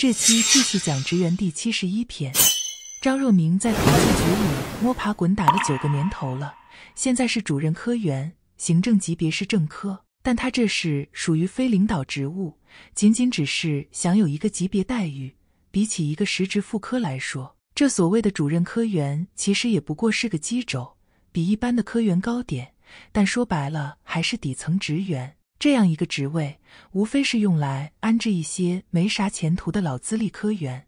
这期继续讲职员第七十一篇。张若明在统计局里摸爬滚打了九个年头了，现在是主任科员，行政级别是正科，但他这是属于非领导职务，仅仅只是享有一个级别待遇。比起一个实职副科来说，这所谓的主任科员其实也不过是个机轴，比一般的科员高点，但说白了还是底层职员。这样一个职位，无非是用来安置一些没啥前途的老资历科员。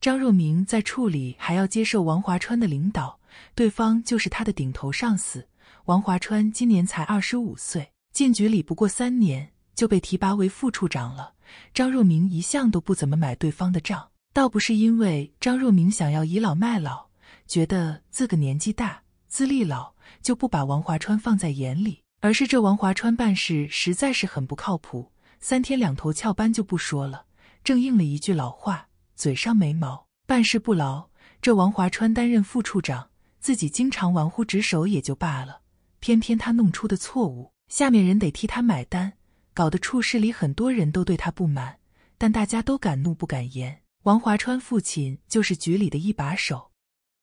张若明在处里还要接受王华川的领导，对方就是他的顶头上司。王华川今年才二十五岁，进局里不过三年就被提拔为副处长了。张若明一向都不怎么买对方的账，倒不是因为张若明想要倚老卖老，觉得自个年纪大、资历老，就不把王华川放在眼里。而是这王华川办事实在是很不靠谱，三天两头翘班就不说了，正应了一句老话：嘴上没毛，办事不牢。这王华川担任副处长，自己经常玩忽职守也就罢了，偏偏他弄出的错误，下面人得替他买单，搞得处室里很多人都对他不满，但大家都敢怒不敢言。王华川父亲就是局里的一把手，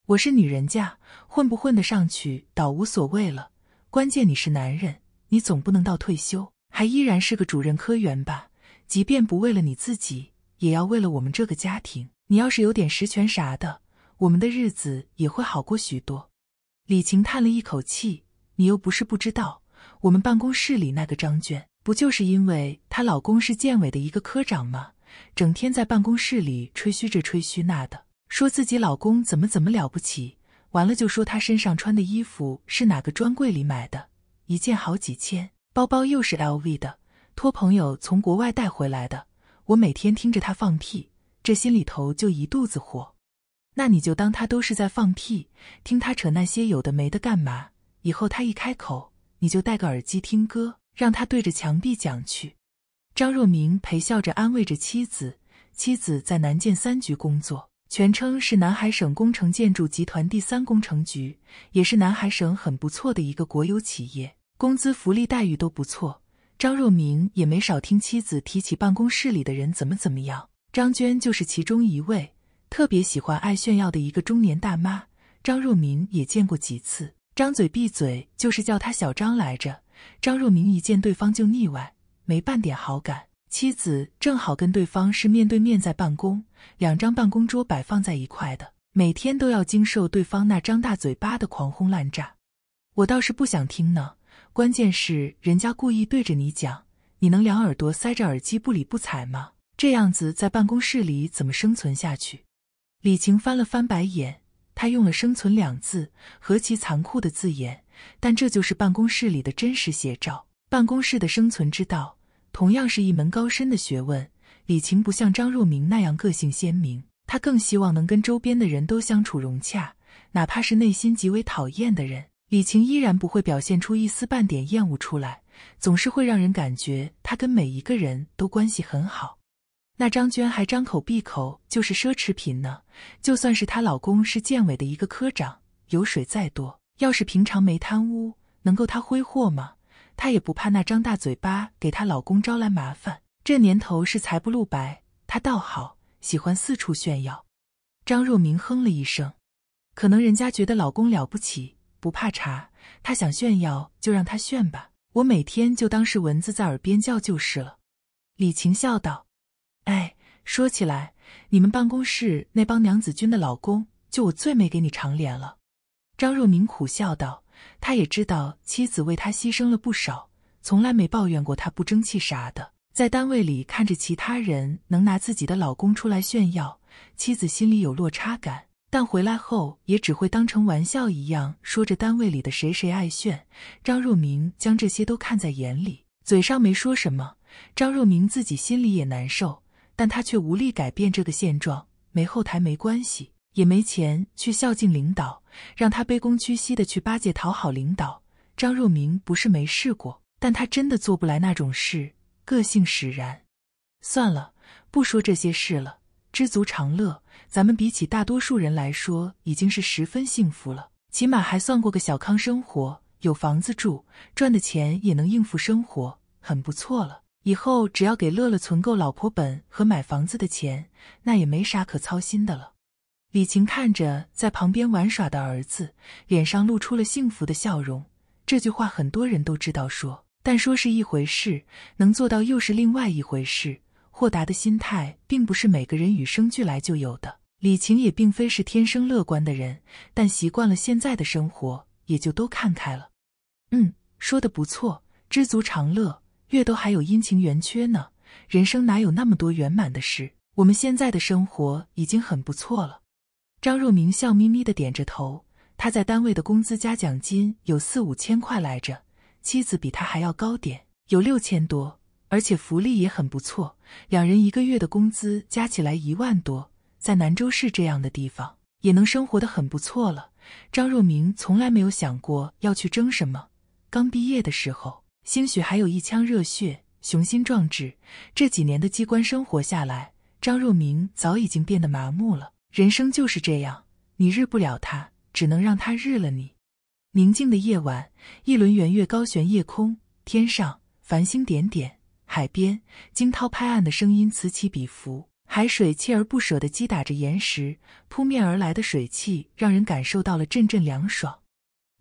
我是女人家，混不混得上去倒无所谓了。关键你是男人，你总不能到退休还依然是个主任科员吧？即便不为了你自己，也要为了我们这个家庭。你要是有点实权啥的，我们的日子也会好过许多。李晴叹了一口气：“你又不是不知道，我们办公室里那个张娟，不就是因为她老公是建委的一个科长吗？整天在办公室里吹嘘这吹嘘那的，说自己老公怎么怎么了不起。”完了就说他身上穿的衣服是哪个专柜里买的，一件好几千，包包又是 LV 的，托朋友从国外带回来的。我每天听着他放屁，这心里头就一肚子火。那你就当他都是在放屁，听他扯那些有的没的干嘛？以后他一开口，你就戴个耳机听歌，让他对着墙壁讲去。张若明陪笑着安慰着妻子，妻子在南建三局工作。全称是南海省工程建筑集团第三工程局，也是南海省很不错的一个国有企业，工资福利待遇都不错。张若明也没少听妻子提起办公室里的人怎么怎么样，张娟就是其中一位，特别喜欢爱炫耀的一个中年大妈。张若明也见过几次，张嘴闭嘴就是叫他小张来着。张若明一见对方就腻歪，没半点好感。妻子正好跟对方是面对面在办公，两张办公桌摆放在一块的，每天都要经受对方那张大嘴巴的狂轰滥炸。我倒是不想听呢，关键是人家故意对着你讲，你能两耳朵塞着耳机不理不睬吗？这样子在办公室里怎么生存下去？李晴翻了翻白眼，他用了“生存”两字，何其残酷的字眼，但这就是办公室里的真实写照，办公室的生存之道。同样是一门高深的学问，李晴不像张若明那样个性鲜明，她更希望能跟周边的人都相处融洽，哪怕是内心极为讨厌的人，李晴依然不会表现出一丝半点厌恶出来，总是会让人感觉她跟每一个人都关系很好。那张娟还张口闭口就是奢侈品呢，就算是她老公是建委的一个科长，油水再多，要是平常没贪污，能够他挥霍吗？她也不怕那张大嘴巴给她老公招来麻烦。这年头是财不露白，她倒好，喜欢四处炫耀。张若明哼了一声，可能人家觉得老公了不起，不怕查。她想炫耀就让她炫吧，我每天就当是蚊子在耳边叫就是了。李晴笑道：“哎，说起来，你们办公室那帮娘子军的老公，就我最没给你长脸了。”张若明苦笑道。他也知道妻子为他牺牲了不少，从来没抱怨过他不争气啥的。在单位里看着其他人能拿自己的老公出来炫耀，妻子心里有落差感，但回来后也只会当成玩笑一样，说着单位里的谁谁爱炫。张若明将这些都看在眼里，嘴上没说什么。张若明自己心里也难受，但他却无力改变这个现状。没后台没关系。也没钱去孝敬领导，让他卑躬屈膝的去巴结讨好领导。张若明不是没试过，但他真的做不来那种事，个性使然。算了，不说这些事了，知足常乐。咱们比起大多数人来说，已经是十分幸福了，起码还算过个小康生活，有房子住，赚的钱也能应付生活，很不错了。以后只要给乐乐存够老婆本和买房子的钱，那也没啥可操心的了。李晴看着在旁边玩耍的儿子，脸上露出了幸福的笑容。这句话很多人都知道说，但说是一回事，能做到又是另外一回事。豁达的心态并不是每个人与生俱来就有的。李晴也并非是天生乐观的人，但习惯了现在的生活，也就都看开了。嗯，说的不错，知足常乐。月都还有阴晴圆缺呢，人生哪有那么多圆满的事？我们现在的生活已经很不错了。张若明笑眯眯的点着头，他在单位的工资加奖金有四五千块来着，妻子比他还要高点，有六千多，而且福利也很不错，两人一个月的工资加起来一万多，在兰州市这样的地方也能生活的很不错了。张若明从来没有想过要去争什么，刚毕业的时候，兴许还有一腔热血、雄心壮志，这几年的机关生活下来，张若明早已经变得麻木了。人生就是这样，你日不了他，只能让他日了你。宁静的夜晚，一轮圆月高悬夜空，天上繁星点点，海边惊涛拍岸的声音此起彼伏，海水锲而不舍的击打着岩石，扑面而来的水汽让人感受到了阵阵凉爽。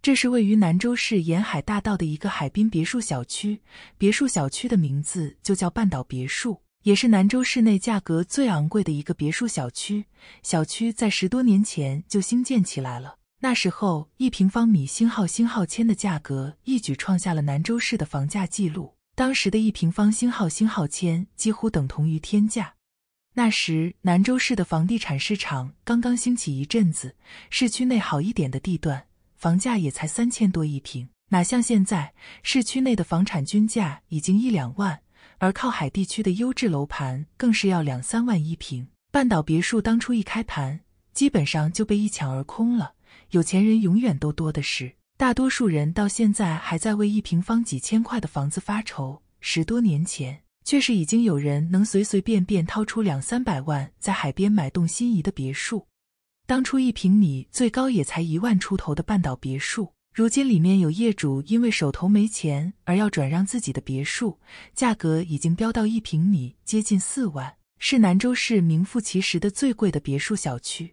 这是位于兰州市沿海大道的一个海滨别墅小区，别墅小区的名字就叫半岛别墅。也是兰州市内价格最昂贵的一个别墅小区。小区在十多年前就兴建起来了，那时候一平方米星号星号签的价格一举创下了兰州市的房价记录。当时的一平方星号星号签几乎等同于天价。那时兰州市的房地产市场刚刚兴起一阵子，市区内好一点的地段房价也才三千多一平，哪像现在市区内的房产均价已经一两万。而靠海地区的优质楼盘更是要两三万一平。半岛别墅当初一开盘，基本上就被一抢而空了。有钱人永远都多的是，大多数人到现在还在为一平方几千块的房子发愁。十多年前，却是已经有人能随随便便掏出两三百万在海边买栋心仪的别墅。当初一平米最高也才一万出头的半岛别墅。如今，里面有业主因为手头没钱而要转让自己的别墅，价格已经飙到一平米接近四万，是南州市名副其实的最贵的别墅小区。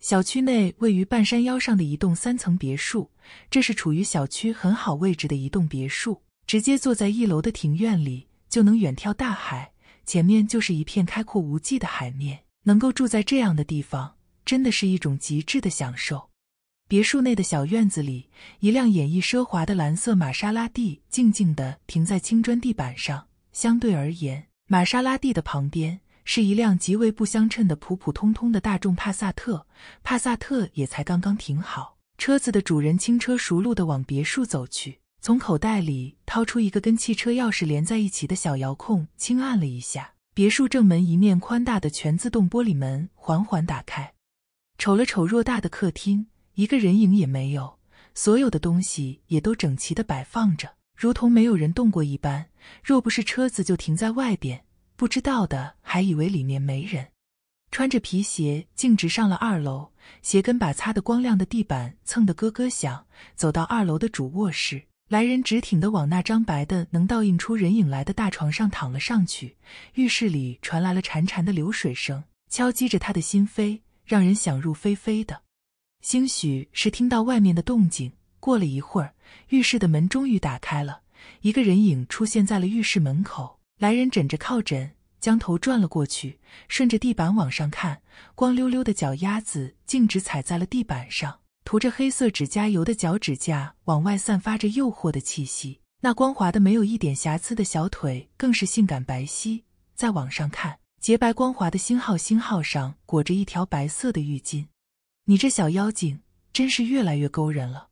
小区内位于半山腰上的一栋三层别墅，这是处于小区很好位置的一栋别墅，直接坐在一楼的庭院里就能远眺大海，前面就是一片开阔无际的海面，能够住在这样的地方，真的是一种极致的享受。别墅内的小院子里，一辆演绎奢华的蓝色玛莎拉蒂静静地停在青砖地板上。相对而言，玛莎拉蒂的旁边是一辆极为不相称的普普通通的大众帕萨特。帕萨特也才刚刚停好，车子的主人轻车熟路地往别墅走去，从口袋里掏出一个跟汽车钥匙连在一起的小遥控，轻按了一下，别墅正门一面宽大的全自动玻璃门缓缓打开。瞅了瞅偌大的客厅。一个人影也没有，所有的东西也都整齐的摆放着，如同没有人动过一般。若不是车子就停在外边，不知道的还以为里面没人。穿着皮鞋径直上了二楼，鞋跟把擦得光亮的地板蹭得咯咯响。走到二楼的主卧室，来人直挺的往那张白的能倒映出人影来的大床上躺了上去。浴室里传来了潺潺的流水声，敲击着他的心扉，让人想入非非的。兴许是听到外面的动静，过了一会儿，浴室的门终于打开了，一个人影出现在了浴室门口。来人枕着靠枕，将头转了过去，顺着地板往上看，光溜溜的脚丫子径直踩在了地板上，涂着黑色指甲油的脚趾甲往外散发着诱惑的气息。那光滑的没有一点瑕疵的小腿更是性感白皙。再往上看，洁白光滑的星号星号上裹着一条白色的浴巾。你这小妖精真是越来越勾人了。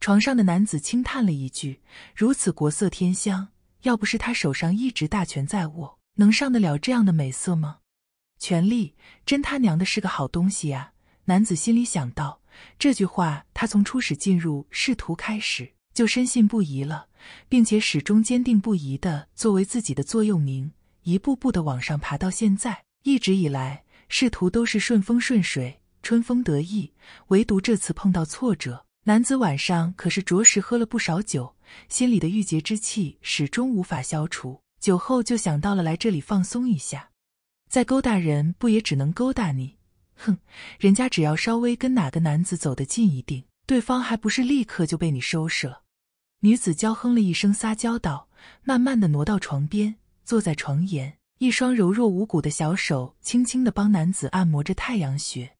床上的男子轻叹了一句：“如此国色天香，要不是他手上一直大权在握，能上得了这样的美色吗？”权力真他娘的是个好东西呀！男子心里想到。这句话，他从初始进入仕途开始就深信不疑了，并且始终坚定不移的作为自己的座右铭，一步步的往上爬。到现在，一直以来仕途都是顺风顺水。春风得意，唯独这次碰到挫折。男子晚上可是着实喝了不少酒，心里的郁结之气始终无法消除。酒后就想到了来这里放松一下，再勾搭人不也只能勾搭你？哼，人家只要稍微跟哪个男子走得近一点，对方还不是立刻就被你收拾了？女子娇哼了一声，撒娇道：“慢慢的挪到床边，坐在床沿，一双柔弱无骨的小手轻轻的帮男子按摩着太阳穴。”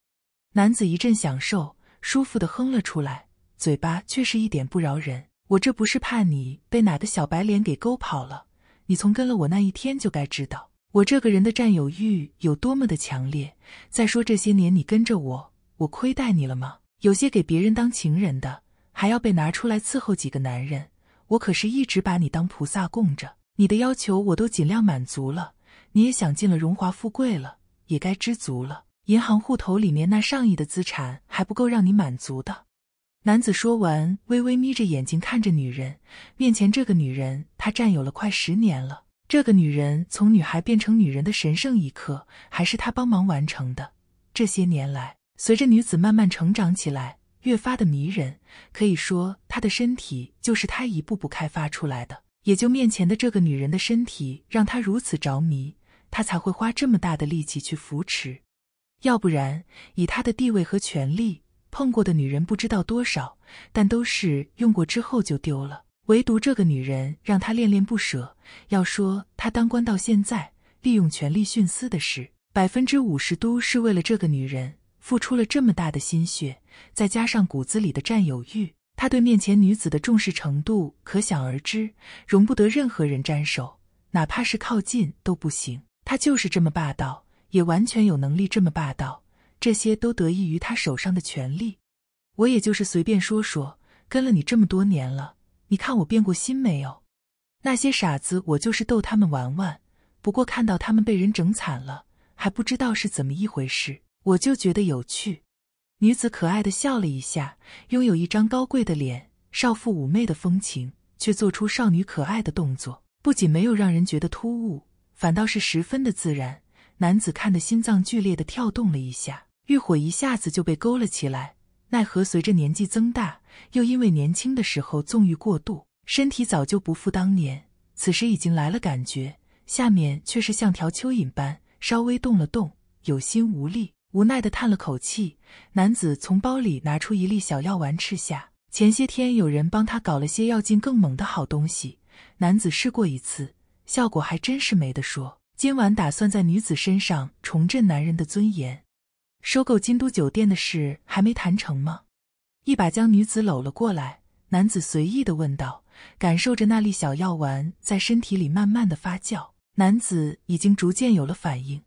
男子一阵享受，舒服的哼了出来，嘴巴却是一点不饶人。我这不是怕你被哪个小白脸给勾跑了？你从跟了我那一天就该知道，我这个人的占有欲有多么的强烈。再说这些年你跟着我，我亏待你了吗？有些给别人当情人的，还要被拿出来伺候几个男人，我可是一直把你当菩萨供着，你的要求我都尽量满足了，你也享尽了荣华富贵了，也该知足了。银行户头里面那上亿的资产还不够让你满足的，男子说完，微微眯着眼睛看着女人面前这个女人，他占有了快十年了。这个女人从女孩变成女人的神圣一刻，还是他帮忙完成的。这些年来，随着女子慢慢成长起来，越发的迷人，可以说她的身体就是他一步步开发出来的。也就面前的这个女人的身体让他如此着迷，他才会花这么大的力气去扶持。要不然，以他的地位和权力，碰过的女人不知道多少，但都是用过之后就丢了。唯独这个女人让他恋恋不舍。要说他当官到现在利用权力徇私的事，百分之五十都是为了这个女人，付出了这么大的心血。再加上骨子里的占有欲，他对面前女子的重视程度可想而知，容不得任何人沾手，哪怕是靠近都不行。他就是这么霸道。也完全有能力这么霸道，这些都得益于他手上的权力。我也就是随便说说，跟了你这么多年了，你看我变过心没有？那些傻子，我就是逗他们玩玩。不过看到他们被人整惨了，还不知道是怎么一回事，我就觉得有趣。女子可爱的笑了一下，拥有一张高贵的脸，少妇妩媚的风情，却做出少女可爱的动作，不仅没有让人觉得突兀，反倒是十分的自然。男子看的心脏剧烈的跳动了一下，欲火一下子就被勾了起来。奈何随着年纪增大，又因为年轻的时候纵欲过度，身体早就不复当年。此时已经来了感觉，下面却是像条蚯蚓般稍微动了动，有心无力，无奈的叹了口气。男子从包里拿出一粒小药丸吃下。前些天有人帮他搞了些药劲更猛的好东西，男子试过一次，效果还真是没得说。今晚打算在女子身上重振男人的尊严，收购京都酒店的事还没谈成吗？一把将女子搂了过来，男子随意的问道。感受着那粒小药丸在身体里慢慢的发酵，男子已经逐渐有了反应。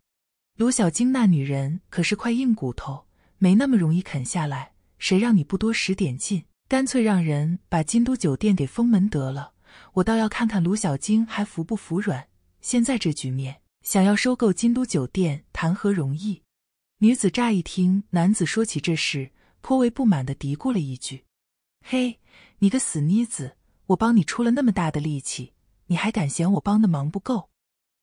卢小晶那女人可是块硬骨头，没那么容易啃下来。谁让你不多使点劲？干脆让人把京都酒店给封门得了，我倒要看看卢小晶还服不服软。现在这局面。想要收购京都酒店，谈何容易？女子乍一听男子说起这事，颇为不满的嘀咕了一句：“嘿，你个死妮子，我帮你出了那么大的力气，你还敢嫌我帮的忙不够？”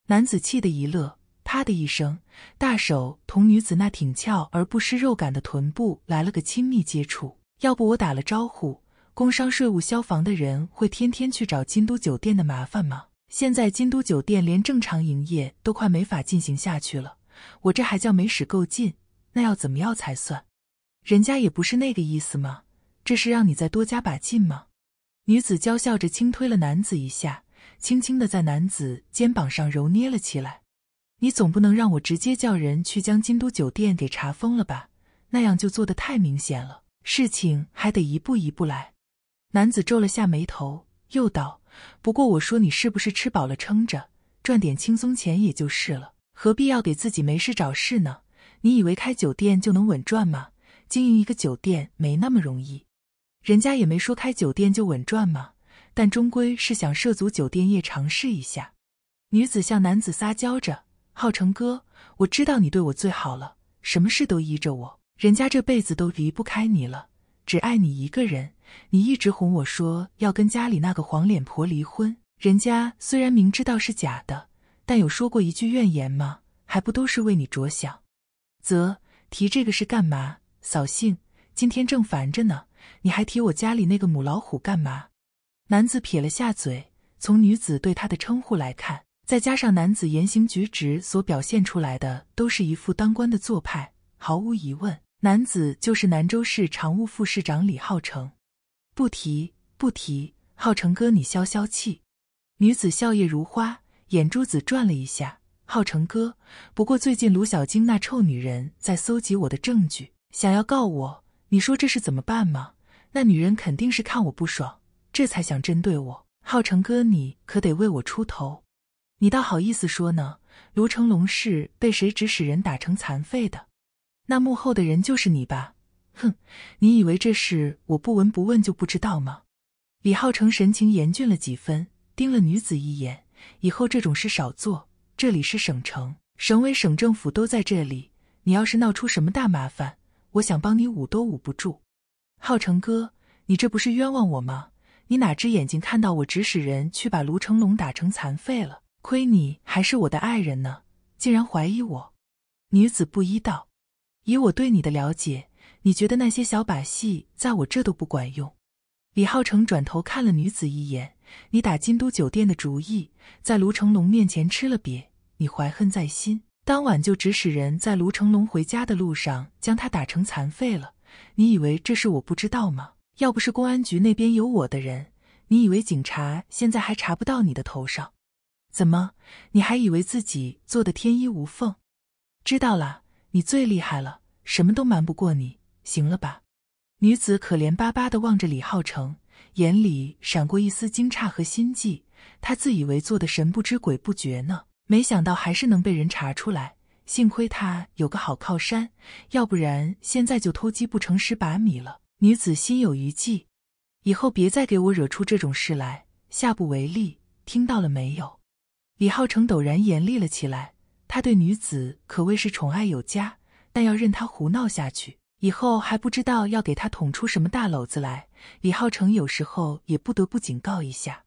男子气的一乐，啪的一声，大手同女子那挺翘而不失肉感的臀部来了个亲密接触。要不我打了招呼，工商、税务、消防的人会天天去找京都酒店的麻烦吗？现在金都酒店连正常营业都快没法进行下去了，我这还叫没使够劲？那要怎么样才算？人家也不是那个意思吗？这是让你再多加把劲吗？女子娇笑着轻推了男子一下，轻轻的在男子肩膀上揉捏了起来。你总不能让我直接叫人去将金都酒店给查封了吧？那样就做得太明显了，事情还得一步一步来。男子皱了下眉头，又道。不过我说，你是不是吃饱了撑着，赚点轻松钱也就是了？何必要给自己没事找事呢？你以为开酒店就能稳赚吗？经营一个酒店没那么容易，人家也没说开酒店就稳赚嘛。但终归是想涉足酒店业，尝试一下。女子向男子撒娇着：“浩成哥，我知道你对我最好了，什么事都依着我，人家这辈子都离不开你了，只爱你一个人。”你一直哄我说要跟家里那个黄脸婆离婚，人家虽然明知道是假的，但有说过一句怨言吗？还不都是为你着想？啧，提这个是干嘛？扫兴！今天正烦着呢，你还提我家里那个母老虎干嘛？男子撇了下嘴，从女子对他的称呼来看，再加上男子言行举止所表现出来的都是一副当官的做派，毫无疑问，男子就是兰州市常务副市长李浩成。不提不提，浩成哥，你消消气。女子笑靥如花，眼珠子转了一下。浩成哥，不过最近卢小晶那臭女人在搜集我的证据，想要告我。你说这是怎么办吗？那女人肯定是看我不爽，这才想针对我。浩成哥，你可得为我出头。你倒好意思说呢，卢成龙是被谁指使人打成残废的？那幕后的人就是你吧？哼，你以为这事我不闻不问就不知道吗？李浩成神情严峻了几分，盯了女子一眼。以后这种事少做。这里是省城，省委、省政府都在这里。你要是闹出什么大麻烦，我想帮你捂都捂不住。浩成哥，你这不是冤枉我吗？你哪只眼睛看到我指使人去把卢成龙打成残废了？亏你还是我的爱人呢，竟然怀疑我。女子不依道，以我对你的了解。你觉得那些小把戏在我这都不管用？李浩成转头看了女子一眼：“你打金都酒店的主意，在卢成龙面前吃了瘪，你怀恨在心，当晚就指使人在卢成龙回家的路上将他打成残废了。你以为这事我不知道吗？要不是公安局那边有我的人，你以为警察现在还查不到你的头上？怎么，你还以为自己做的天衣无缝？知道啦，你最厉害了，什么都瞒不过你。”行了吧，女子可怜巴巴地望着李浩成，眼里闪过一丝惊诧和心悸。她自以为做的神不知鬼不觉呢，没想到还是能被人查出来。幸亏她有个好靠山，要不然现在就偷鸡不成蚀把米了。女子心有余悸，以后别再给我惹出这种事来，下不为例。听到了没有？李浩成陡然严厉了起来。他对女子可谓是宠爱有加，但要任他胡闹下去。以后还不知道要给他捅出什么大篓子来，李浩成有时候也不得不警告一下，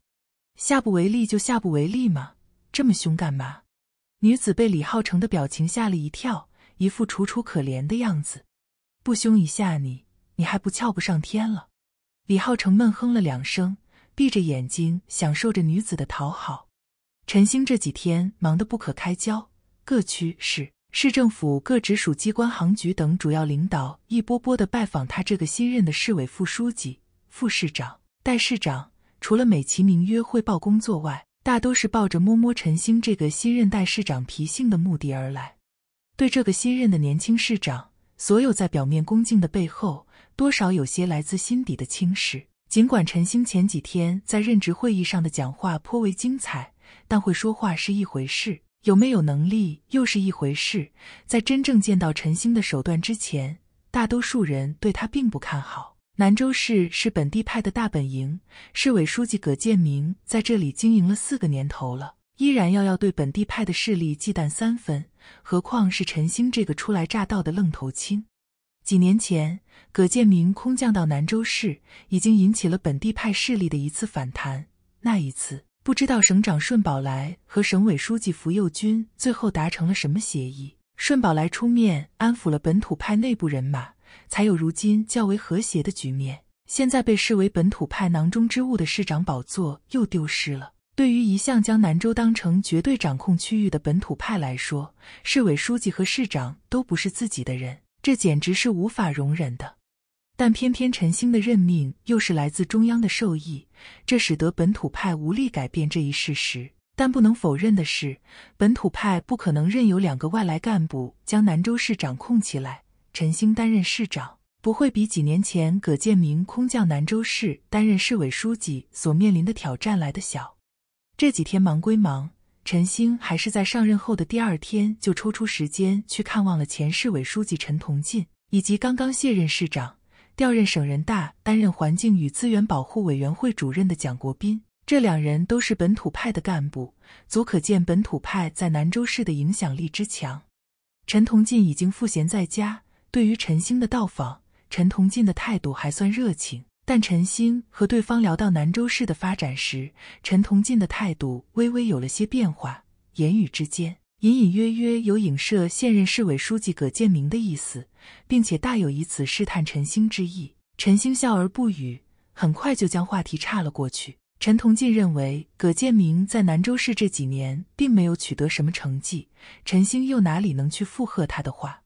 下不为例就下不为例嘛，这么凶干嘛？女子被李浩成的表情吓了一跳，一副楚楚可怜的样子，不凶一下你，你还不翘不上天了？李浩成闷哼了两声，闭着眼睛享受着女子的讨好。陈星这几天忙得不可开交，各区是。市政府各直属机关、行局等主要领导一波波的拜访他这个新任的市委副书记、副市长、代市长，除了美其名曰汇报工作外，大都是抱着摸摸陈星这个新任代市长脾性的目的而来。对这个新任的年轻市长，所有在表面恭敬的背后，多少有些来自心底的轻视。尽管陈星前几天在任职会议上的讲话颇为精彩，但会说话是一回事。有没有能力又是一回事，在真正见到陈星的手段之前，大多数人对他并不看好。南州市是本地派的大本营，市委书记葛建明在这里经营了四个年头了，依然要要对本地派的势力忌惮三分，何况是陈星这个初来乍到的愣头青？几年前，葛建明空降到南州市，已经引起了本地派势力的一次反弹，那一次。不知道省长顺宝来和省委书记福佑军最后达成了什么协议？顺宝来出面安抚了本土派内部人马，才有如今较为和谐的局面。现在被视为本土派囊中之物的市长宝座又丢失了。对于一向将南州当成绝对掌控区域的本土派来说，市委书记和市长都不是自己的人，这简直是无法容忍的。但偏偏陈兴的任命又是来自中央的授意，这使得本土派无力改变这一事实。但不能否认的是，本土派不可能任由两个外来干部将南州市掌控起来。陈兴担任市长，不会比几年前葛建明空降南州市担任市委书记所面临的挑战来的小。这几天忙归忙，陈兴还是在上任后的第二天就抽出时间去看望了前市委书记陈同进以及刚刚卸任市长。调任省人大担任环境与资源保护委员会主任的蒋国斌，这两人都是本土派的干部，足可见本土派在兰州市的影响力之强。陈同进已经赋闲在家，对于陈兴的到访，陈同进的态度还算热情。但陈兴和对方聊到兰州市的发展时，陈同进的态度微微有了些变化，言语之间隐隐约约有影射现任市委书记葛建明的意思。并且大有以此试探陈星之意。陈星笑而不语，很快就将话题岔了过去。陈同进认为葛建明在南州市这几年并没有取得什么成绩，陈星又哪里能去附和他的话？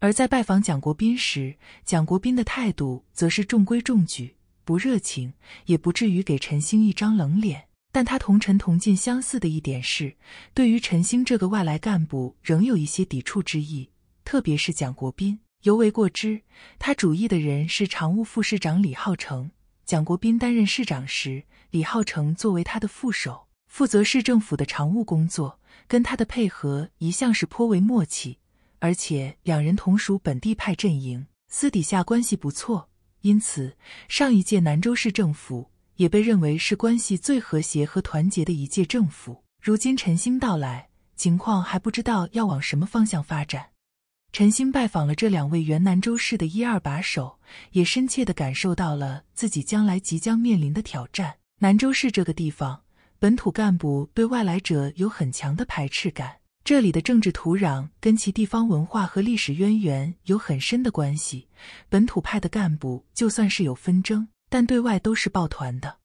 而在拜访蒋国斌时，蒋国斌的态度则是中规中矩，不热情，也不至于给陈星一张冷脸。但他同陈同进相似的一点是，对于陈星这个外来干部仍有一些抵触之意，特别是蒋国斌。尤为过之。他主义的人是常务副市长李浩成。蒋国斌担任市长时，李浩成作为他的副手，负责市政府的常务工作，跟他的配合一向是颇为默契。而且两人同属本地派阵营，私底下关系不错。因此，上一届南州市政府也被认为是关系最和谐和团结的一届政府。如今陈星到来，情况还不知道要往什么方向发展。陈星拜访了这两位原南州市的一二把手，也深切的感受到了自己将来即将面临的挑战。南州市这个地方，本土干部对外来者有很强的排斥感，这里的政治土壤跟其地方文化和历史渊源有很深的关系。本土派的干部就算是有纷争，但对外都是抱团的。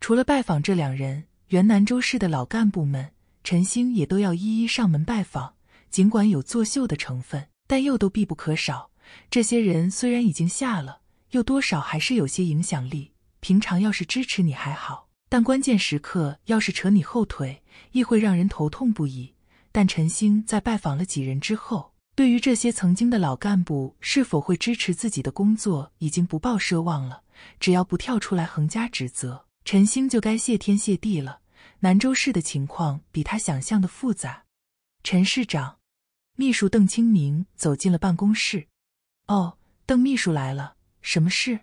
除了拜访这两人，原南州市的老干部们，陈星也都要一一上门拜访，尽管有作秀的成分。但又都必不可少。这些人虽然已经下了，又多少还是有些影响力。平常要是支持你还好，但关键时刻要是扯你后腿，亦会让人头痛不已。但陈星在拜访了几人之后，对于这些曾经的老干部是否会支持自己的工作，已经不抱奢望了。只要不跳出来横加指责，陈星就该谢天谢地了。南州市的情况比他想象的复杂。陈市长。秘书邓清明走进了办公室。哦，邓秘书来了，什么事？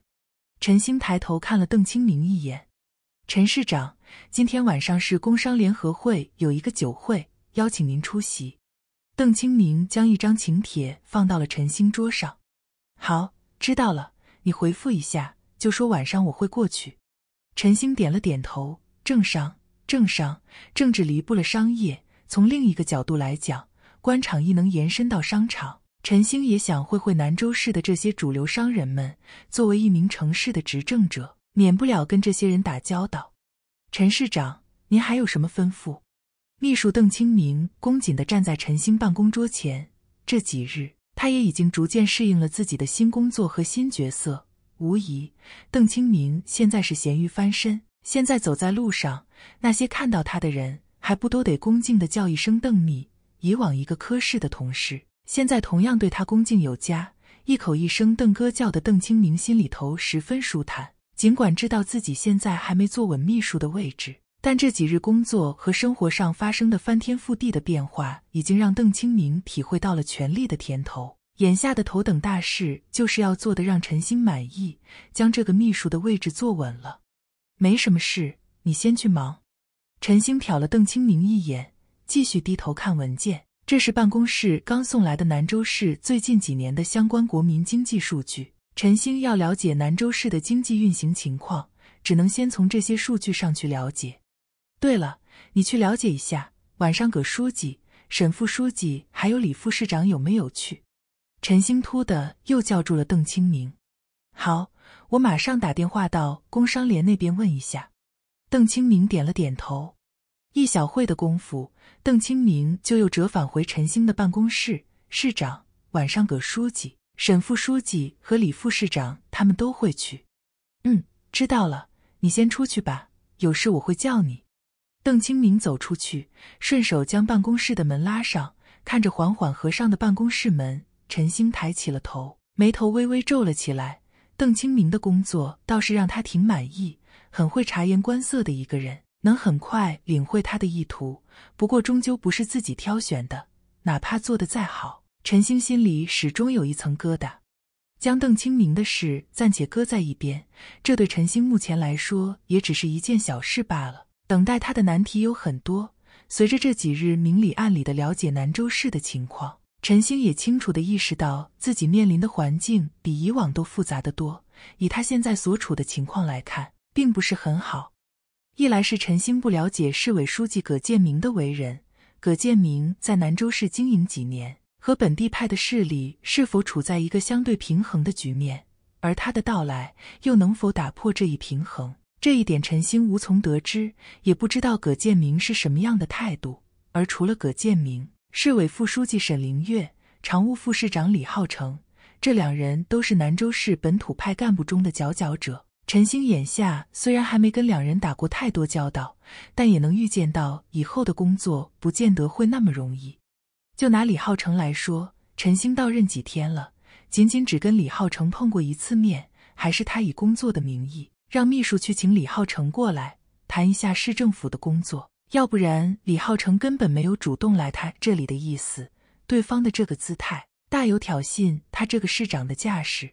陈星抬头看了邓清明一眼。陈市长，今天晚上是工商联合会有一个酒会，邀请您出席。邓清明将一张请帖放到了陈星桌上。好，知道了，你回复一下，就说晚上我会过去。陈星点了点头。政商，政商，政治离不了商业。从另一个角度来讲。官场亦能延伸到商场，陈星也想会会南州市的这些主流商人们。作为一名城市的执政者，免不了跟这些人打交道。陈市长，您还有什么吩咐？秘书邓清明恭谨地站在陈星办公桌前。这几日，他也已经逐渐适应了自己的新工作和新角色。无疑，邓清明现在是咸鱼翻身。现在走在路上，那些看到他的人还不都得恭敬地叫一声“邓秘”？以往一个科室的同事，现在同样对他恭敬有加，一口一声“邓哥”叫的邓清明心里头十分舒坦。尽管知道自己现在还没坐稳秘书的位置，但这几日工作和生活上发生的翻天覆地的变化，已经让邓清明体会到了权力的甜头。眼下的头等大事就是要做的让陈星满意，将这个秘书的位置坐稳了。没什么事，你先去忙。陈星瞟了邓清明一眼。继续低头看文件，这是办公室刚送来的兰州市最近几年的相关国民经济数据。陈星要了解兰州市的经济运行情况，只能先从这些数据上去了解。对了，你去了解一下，晚上葛书记、沈副书记还有李副市长有没有去？陈星突的又叫住了邓清明。好，我马上打电话到工商联那边问一下。邓清明点了点头。一小会的功夫，邓清明就又折返回陈星的办公室。市长晚上，葛书记、沈副书记和李副市长他们都会去。嗯，知道了，你先出去吧，有事我会叫你。邓清明走出去，顺手将办公室的门拉上，看着缓缓合上的办公室门，陈星抬起了头，眉头微微皱了起来。邓清明的工作倒是让他挺满意，很会察言观色的一个人。能很快领会他的意图，不过终究不是自己挑选的，哪怕做得再好，陈星心里始终有一层疙瘩。将邓清明的事暂且搁在一边，这对陈星目前来说也只是一件小事罢了。等待他的难题有很多，随着这几日明里暗里的了解南州市的情况，陈星也清楚的意识到自己面临的环境比以往都复杂得多。以他现在所处的情况来看，并不是很好。一来是陈兴不了解市委书记葛建明的为人，葛建明在兰州市经营几年，和本地派的势力是否处在一个相对平衡的局面，而他的到来又能否打破这一平衡，这一点陈兴无从得知，也不知道葛建明是什么样的态度。而除了葛建明，市委副书记沈凌月、常务副市长李浩成，这两人都是兰州市本土派干部中的佼佼者。陈星眼下虽然还没跟两人打过太多交道，但也能预见到以后的工作不见得会那么容易。就拿李浩成来说，陈星到任几天了，仅仅只跟李浩成碰过一次面，还是他以工作的名义让秘书去请李浩成过来谈一下市政府的工作，要不然李浩成根本没有主动来他这里的意思。对方的这个姿态，大有挑衅他这个市长的架势。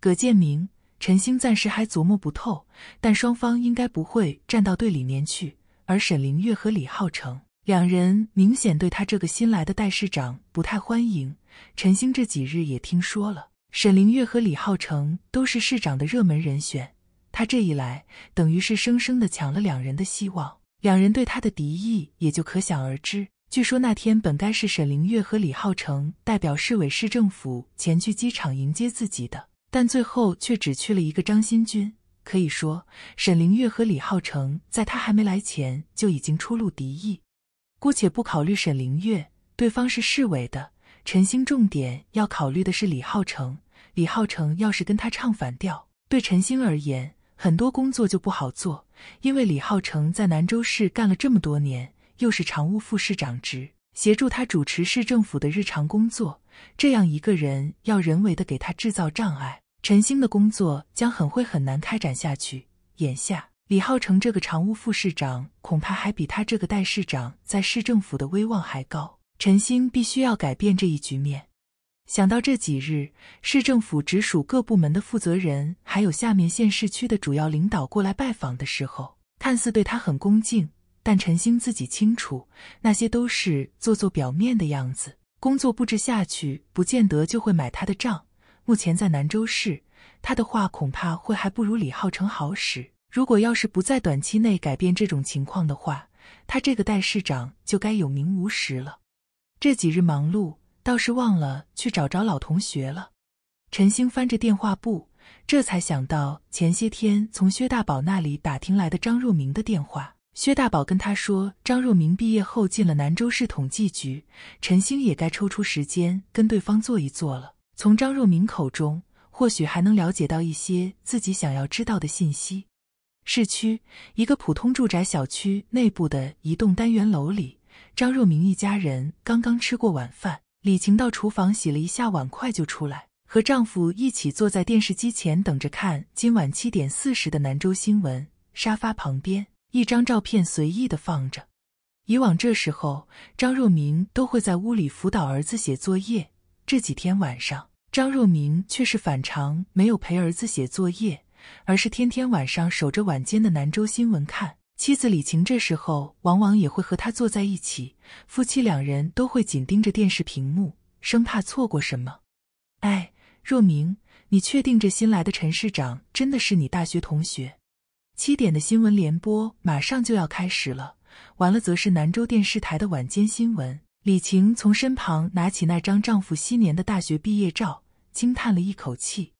葛建明。陈星暂时还琢磨不透，但双方应该不会站到队里面去。而沈凌月和李浩成两人明显对他这个新来的代市长不太欢迎。陈星这几日也听说了，沈凌月和李浩成都是市长的热门人选，他这一来，等于是生生的抢了两人的希望，两人对他的敌意也就可想而知。据说那天本该是沈凌月和李浩成代表市委市政府前去机场迎接自己的。但最后却只去了一个张新军，可以说沈凌月和李浩成在他还没来前就已经初露敌意。姑且不考虑沈凌月，对方是市委的陈星，重点要考虑的是李浩成。李浩成要是跟他唱反调，对陈星而言，很多工作就不好做，因为李浩成在兰州市干了这么多年，又是常务副市长职，协助他主持市政府的日常工作，这样一个人要人为的给他制造障碍。陈星的工作将很会很难开展下去。眼下，李浩成这个常务副市长恐怕还比他这个代市长在市政府的威望还高。陈星必须要改变这一局面。想到这几日市政府直属各部门的负责人，还有下面县市区的主要领导过来拜访的时候，看似对他很恭敬，但陈星自己清楚，那些都是做做表面的样子。工作布置下去，不见得就会买他的账。目前在南州市，他的话恐怕会还不如李浩成好使。如果要是不在短期内改变这种情况的话，他这个代市长就该有名无实了。这几日忙碌，倒是忘了去找找老同学了。陈星翻着电话簿，这才想到前些天从薛大宝那里打听来的张若明的电话。薛大宝跟他说，张若明毕业后进了南州市统计局，陈星也该抽出时间跟对方坐一坐了。从张若明口中，或许还能了解到一些自己想要知道的信息。市区一个普通住宅小区内部的一栋单元楼里，张若明一家人刚刚吃过晚饭，李晴到厨房洗了一下碗筷就出来，和丈夫一起坐在电视机前等着看今晚七点四十的南州新闻。沙发旁边，一张照片随意的放着。以往这时候，张若明都会在屋里辅导儿子写作业，这几天晚上。张若明却是反常，没有陪儿子写作业，而是天天晚上守着晚间的南州新闻看。妻子李晴这时候往往也会和他坐在一起，夫妻两人都会紧盯着电视屏幕，生怕错过什么。哎，若明，你确定这新来的陈市长真的是你大学同学？七点的新闻联播马上就要开始了，完了则是南州电视台的晚间新闻。李晴从身旁拿起那张丈夫昔年的大学毕业照，轻叹了一口气。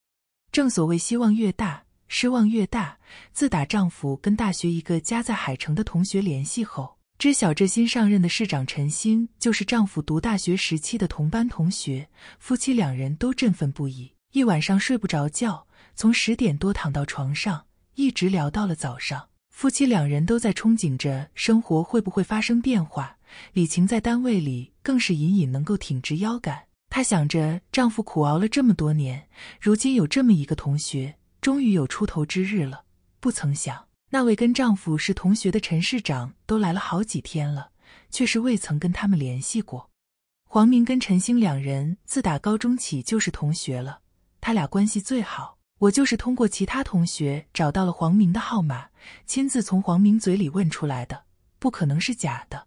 正所谓希望越大，失望越大。自打丈夫跟大学一个家在海城的同学联系后，知晓这新上任的市长陈兴就是丈夫读大学时期的同班同学，夫妻两人都振奋不已，一晚上睡不着觉，从十点多躺到床上，一直聊到了早上。夫妻两人都在憧憬着生活会不会发生变化。李晴在单位里更是隐隐能够挺直腰杆。她想着丈夫苦熬了这么多年，如今有这么一个同学，终于有出头之日了。不曾想，那位跟丈夫是同学的陈市长都来了好几天了，却是未曾跟他们联系过。黄明跟陈星两人自打高中起就是同学了，他俩关系最好。我就是通过其他同学找到了黄明的号码，亲自从黄明嘴里问出来的，不可能是假的。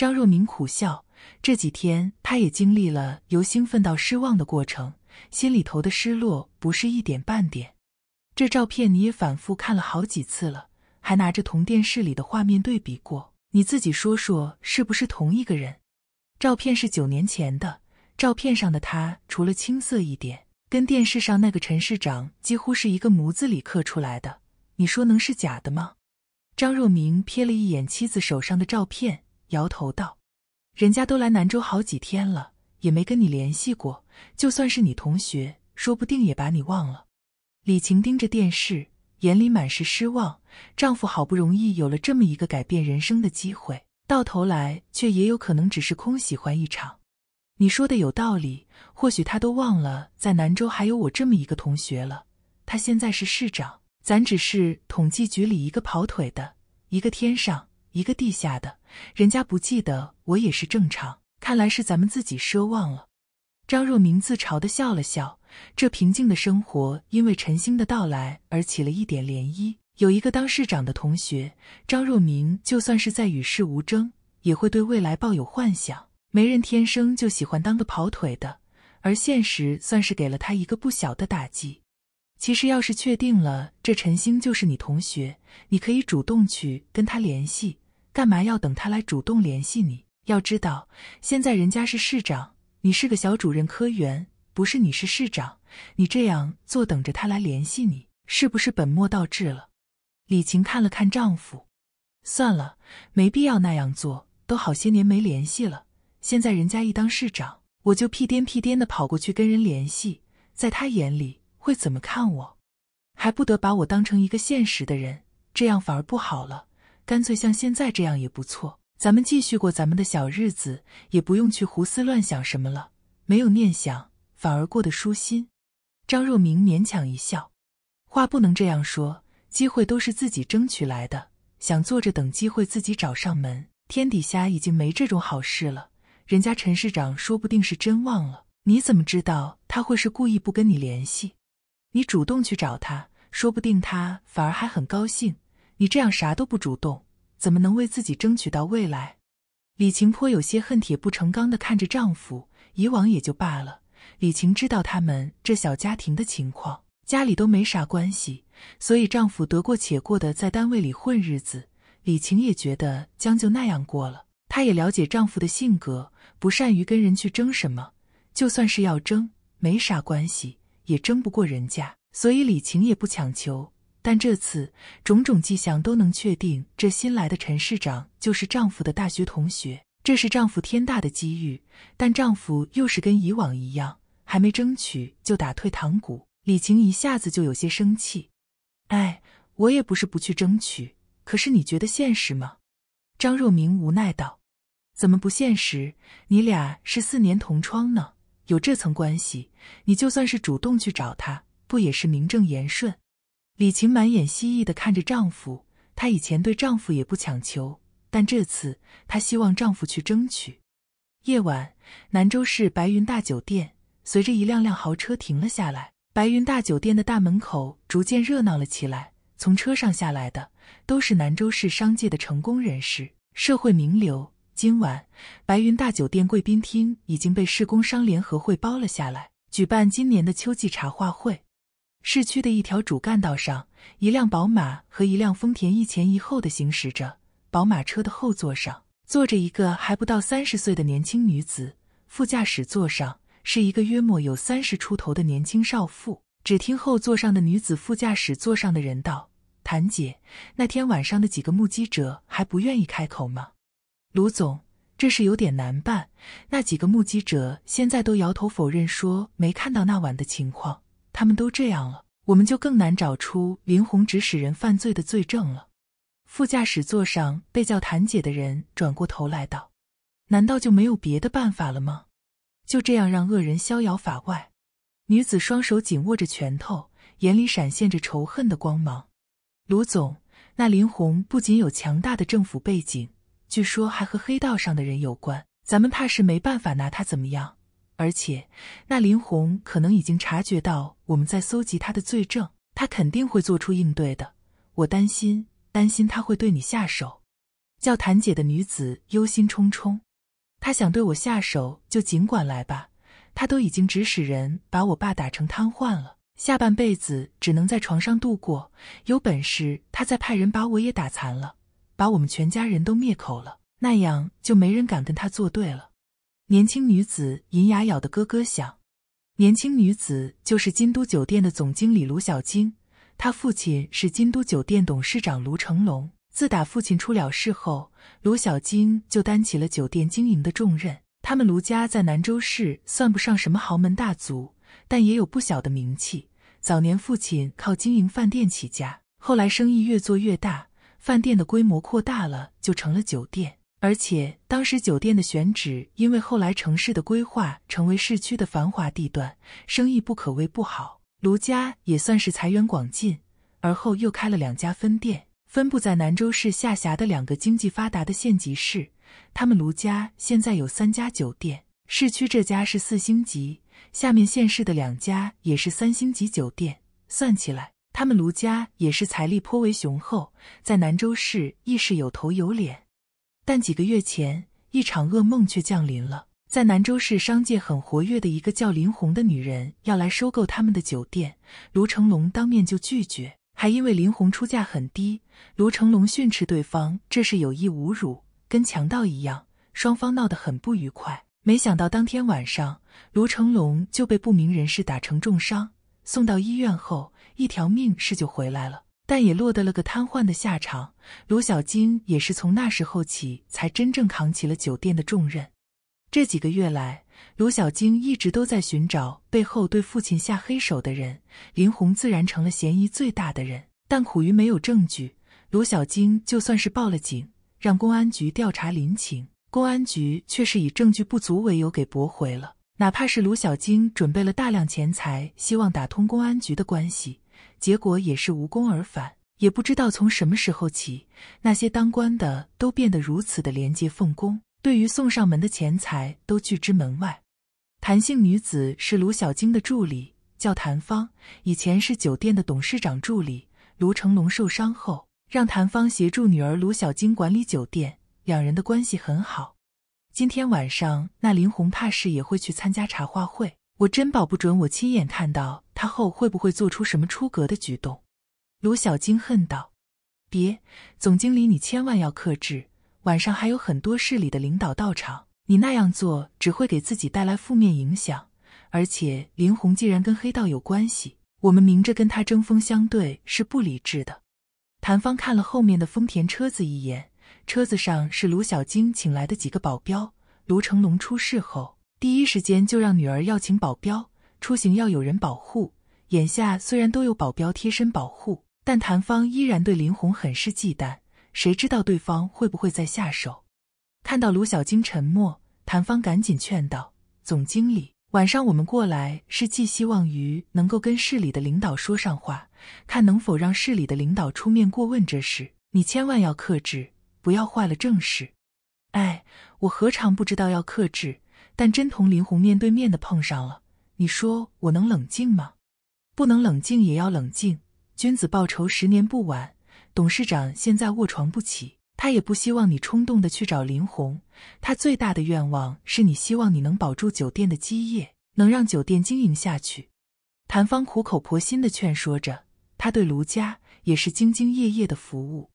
张若明苦笑，这几天他也经历了由兴奋到失望的过程，心里头的失落不是一点半点。这照片你也反复看了好几次了，还拿着同电视里的画面对比过，你自己说说，是不是同一个人？照片是九年前的，照片上的他除了青涩一点，跟电视上那个陈市长几乎是一个模子里刻出来的，你说能是假的吗？张若明瞥了一眼妻子手上的照片。摇头道：“人家都来南州好几天了，也没跟你联系过。就算是你同学，说不定也把你忘了。”李晴盯着电视，眼里满是失望。丈夫好不容易有了这么一个改变人生的机会，到头来却也有可能只是空喜欢一场。你说的有道理，或许他都忘了在南州还有我这么一个同学了。他现在是市长，咱只是统计局里一个跑腿的，一个天上，一个地下的。人家不记得我也是正常，看来是咱们自己奢望了。张若明自嘲地笑了笑。这平静的生活因为陈星的到来而起了一点涟漪。有一个当市长的同学，张若明就算是在与世无争，也会对未来抱有幻想。没人天生就喜欢当个跑腿的，而现实算是给了他一个不小的打击。其实，要是确定了这陈星就是你同学，你可以主动去跟他联系。干嘛要等他来主动联系你？要知道，现在人家是市长，你是个小主任科员，不是你是市长，你这样坐等着他来联系你，是不是本末倒置了？李晴看了看丈夫，算了，没必要那样做。都好些年没联系了，现在人家一当市长，我就屁颠屁颠的跑过去跟人联系，在他眼里会怎么看我？还不得把我当成一个现实的人？这样反而不好了。干脆像现在这样也不错，咱们继续过咱们的小日子，也不用去胡思乱想什么了。没有念想，反而过得舒心。张若明勉强一笑，话不能这样说，机会都是自己争取来的。想坐着等机会自己找上门，天底下已经没这种好事了。人家陈市长说不定是真忘了，你怎么知道他会是故意不跟你联系？你主动去找他，说不定他反而还很高兴。你这样啥都不主动，怎么能为自己争取到未来？李晴颇有些恨铁不成钢的看着丈夫。以往也就罢了，李晴知道他们这小家庭的情况，家里都没啥关系，所以丈夫得过且过的在单位里混日子。李晴也觉得将就那样过了。她也了解丈夫的性格，不善于跟人去争什么，就算是要争，没啥关系，也争不过人家，所以李晴也不强求。但这次种种迹象都能确定，这新来的陈市长就是丈夫的大学同学，这是丈夫天大的机遇。但丈夫又是跟以往一样，还没争取就打退堂鼓。李晴一下子就有些生气。哎，我也不是不去争取，可是你觉得现实吗？张若明无奈道：“怎么不现实？你俩是四年同窗呢，有这层关系，你就算是主动去找他，不也是名正言顺？”李晴满眼希冀地看着丈夫，她以前对丈夫也不强求，但这次她希望丈夫去争取。夜晚，南州市白云大酒店随着一辆辆豪车停了下来，白云大酒店的大门口逐渐热闹了起来。从车上下来的都是南州市商界的成功人士、社会名流。今晚，白云大酒店贵宾厅已经被市工商联合会包了下来，举办今年的秋季茶话会。市区的一条主干道上，一辆宝马和一辆丰田一前一后的行驶着。宝马车的后座上坐着一个还不到三十岁的年轻女子，副驾驶座上是一个约莫有三十出头的年轻少妇。只听后座上的女子，副驾驶座上的人道：“谭姐，那天晚上的几个目击者还不愿意开口吗？”“卢总，这事有点难办。那几个目击者现在都摇头否认，说没看到那晚的情况。”他们都这样了，我们就更难找出林红指使人犯罪的罪证了。副驾驶座上被叫谭姐的人转过头来道：“难道就没有别的办法了吗？就这样让恶人逍遥法外？”女子双手紧握着拳头，眼里闪现着仇恨的光芒。卢总，那林红不仅有强大的政府背景，据说还和黑道上的人有关，咱们怕是没办法拿他怎么样。而且，那林红可能已经察觉到我们在搜集他的罪证，他肯定会做出应对的。我担心，担心他会对你下手。叫谭姐的女子忧心忡忡。她想对我下手，就尽管来吧。他都已经指使人把我爸打成瘫痪了，下半辈子只能在床上度过。有本事他再派人把我也打残了，把我们全家人都灭口了，那样就没人敢跟他作对了。年轻女子银牙咬得咯咯响。年轻女子就是金都酒店的总经理卢小晶，她父亲是金都酒店董事长卢成龙。自打父亲出了事后，卢小晶就担起了酒店经营的重任。他们卢家在南州市算不上什么豪门大族，但也有不小的名气。早年父亲靠经营饭店起家，后来生意越做越大，饭店的规模扩大了，就成了酒店。而且当时酒店的选址，因为后来城市的规划成为市区的繁华地段，生意不可谓不好。卢家也算是财源广进，而后又开了两家分店，分布在兰州市下辖的两个经济发达的县级市。他们卢家现在有三家酒店，市区这家是四星级，下面县市的两家也是三星级酒店。算起来，他们卢家也是财力颇为雄厚，在兰州市亦是有头有脸。但几个月前，一场噩梦却降临了。在兰州市商界很活跃的一个叫林红的女人要来收购他们的酒店，卢成龙当面就拒绝，还因为林红出价很低，卢成龙训斥对方这是有意侮辱，跟强盗一样。双方闹得很不愉快。没想到当天晚上，卢成龙就被不明人士打成重伤，送到医院后，一条命是就回来了。但也落得了个瘫痪的下场。卢小晶也是从那时候起，才真正扛起了酒店的重任。这几个月来，卢小晶一直都在寻找背后对父亲下黑手的人，林红自然成了嫌疑最大的人。但苦于没有证据，卢小晶就算是报了警，让公安局调查林情，公安局却是以证据不足为由给驳回了。哪怕是卢小晶准备了大量钱财，希望打通公安局的关系。结果也是无功而返，也不知道从什么时候起，那些当官的都变得如此的廉洁奉公，对于送上门的钱财都拒之门外。谭姓女子是卢小晶的助理，叫谭芳，以前是酒店的董事长助理。卢成龙受伤后，让谭芳协助女儿卢小晶管理酒店，两人的关系很好。今天晚上，那林红怕是也会去参加茶话会。我真保不准，我亲眼看到他后会不会做出什么出格的举动。”卢小金恨道，“别，总经理，你千万要克制。晚上还有很多市里的领导到场，你那样做只会给自己带来负面影响。而且林红既然跟黑道有关系，我们明着跟他针锋相对是不理智的。”谭芳看了后面的丰田车子一眼，车子上是卢小晶请来的几个保镖。卢成龙出事后。第一时间就让女儿要请保镖，出行要有人保护。眼下虽然都有保镖贴身保护，但谭芳依然对林红很是忌惮，谁知道对方会不会再下手？看到卢小晶沉默，谭芳赶紧劝道：“总经理，晚上我们过来是寄希望于能够跟市里的领导说上话，看能否让市里的领导出面过问这事。你千万要克制，不要坏了正事。”哎，我何尝不知道要克制？但真同林红面对面的碰上了，你说我能冷静吗？不能冷静也要冷静。君子报仇，十年不晚。董事长现在卧床不起，他也不希望你冲动的去找林红。他最大的愿望是你希望你能保住酒店的基业，能让酒店经营下去。谭芳苦口婆心的劝说着，他对卢家也是兢兢业业的服务，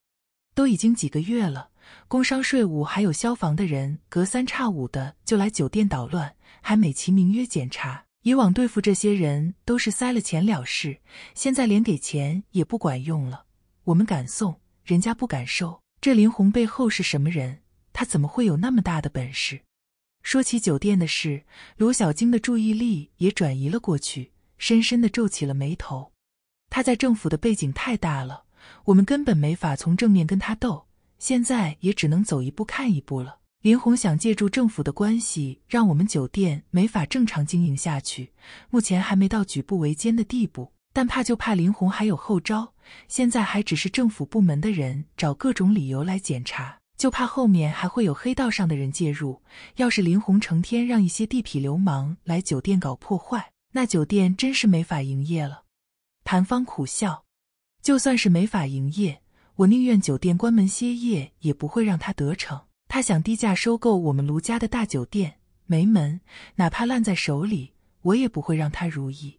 都已经几个月了。工商税务还有消防的人，隔三差五的就来酒店捣乱，还美其名曰检查。以往对付这些人都是塞了钱了事，现在连给钱也不管用了。我们敢送，人家不敢收。这林红背后是什么人？他怎么会有那么大的本事？说起酒店的事，罗小晶的注意力也转移了过去，深深的皱起了眉头。他在政府的背景太大了，我们根本没法从正面跟他斗。现在也只能走一步看一步了。林红想借助政府的关系，让我们酒店没法正常经营下去。目前还没到举步维艰的地步，但怕就怕林红还有后招。现在还只是政府部门的人找各种理由来检查，就怕后面还会有黑道上的人介入。要是林红成天让一些地痞流氓来酒店搞破坏，那酒店真是没法营业了。谭芳苦笑，就算是没法营业。我宁愿酒店关门歇业，也不会让他得逞。他想低价收购我们卢家的大酒店，没门！哪怕烂在手里，我也不会让他如意。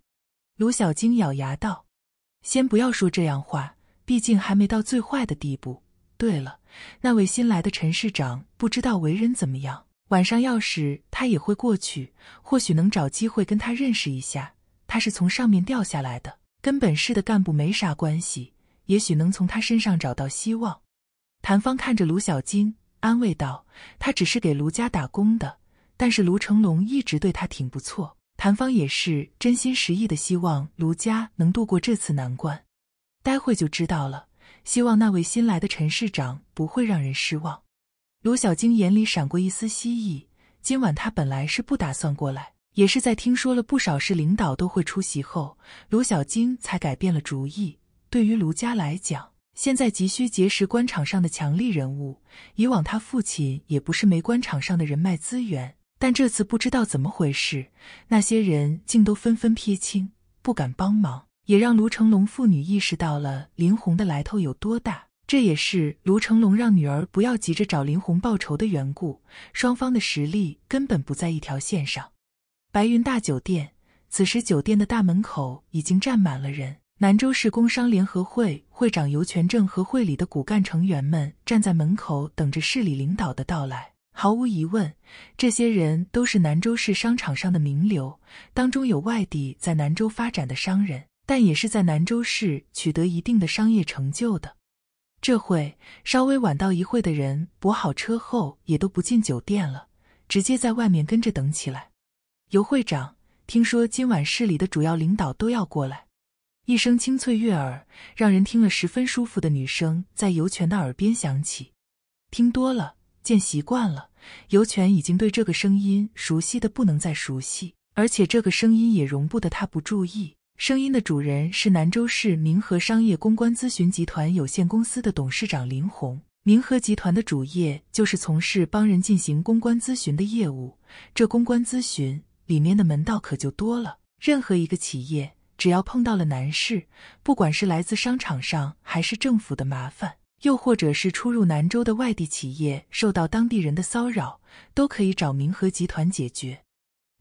卢小晶咬牙道：“先不要说这样话，毕竟还没到最坏的地步。对了，那位新来的陈市长，不知道为人怎么样？晚上要是他也会过去，或许能找机会跟他认识一下。他是从上面掉下来的，跟本市的干部没啥关系。”也许能从他身上找到希望。谭芳看着卢小晶，安慰道：“他只是给卢家打工的，但是卢成龙一直对他挺不错。”谭芳也是真心实意的希望卢家能度过这次难关。待会就知道了。希望那位新来的陈市长不会让人失望。卢小晶眼里闪过一丝希冀。今晚他本来是不打算过来，也是在听说了不少市领导都会出席后，卢小晶才改变了主意。对于卢家来讲，现在急需结识官场上的强力人物。以往他父亲也不是没官场上的人脉资源，但这次不知道怎么回事，那些人竟都纷纷撇清，不敢帮忙，也让卢成龙父女意识到了林红的来头有多大。这也是卢成龙让女儿不要急着找林红报仇的缘故。双方的实力根本不在一条线上。白云大酒店，此时酒店的大门口已经站满了人。南州市工商联合会会长尤全正和会里的骨干成员们站在门口等着市里领导的到来。毫无疑问，这些人都是南州市商场上的名流，当中有外地在南州发展的商人，但也是在南州市取得一定的商业成就的。这会稍微晚到一会的人，泊好车后也都不进酒店了，直接在外面跟着等起来。尤会长，听说今晚市里的主要领导都要过来。一声清脆悦耳、让人听了十分舒服的女声在尤权的耳边响起。听多了，见习惯了，尤权已经对这个声音熟悉的不能再熟悉。而且这个声音也容不得他不注意。声音的主人是兰州市明和商业公关咨询集团有限公司的董事长林红。明和集团的主业就是从事帮人进行公关咨询的业务。这公关咨询里面的门道可就多了。任何一个企业。只要碰到了难事，不管是来自商场上还是政府的麻烦，又或者是出入南州的外地企业受到当地人的骚扰，都可以找明和集团解决。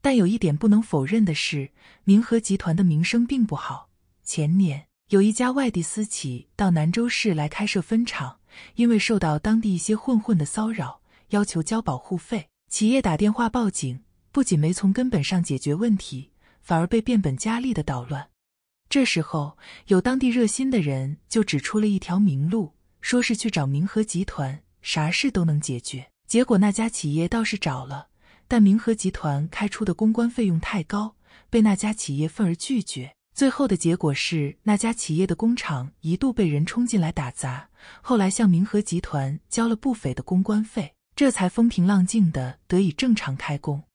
但有一点不能否认的是，明和集团的名声并不好。前年有一家外地私企到兰州市来开设分厂，因为受到当地一些混混的骚扰，要求交保护费，企业打电话报警，不仅没从根本上解决问题。反而被变本加厉的捣乱。这时候，有当地热心的人就指出了一条明路，说是去找明和集团，啥事都能解决。结果那家企业倒是找了，但明和集团开出的公关费用太高，被那家企业愤而拒绝。最后的结果是，那家企业的工厂一度被人冲进来打砸，后来向明和集团交了不菲的公关费，这才风平浪静的得以正常开工。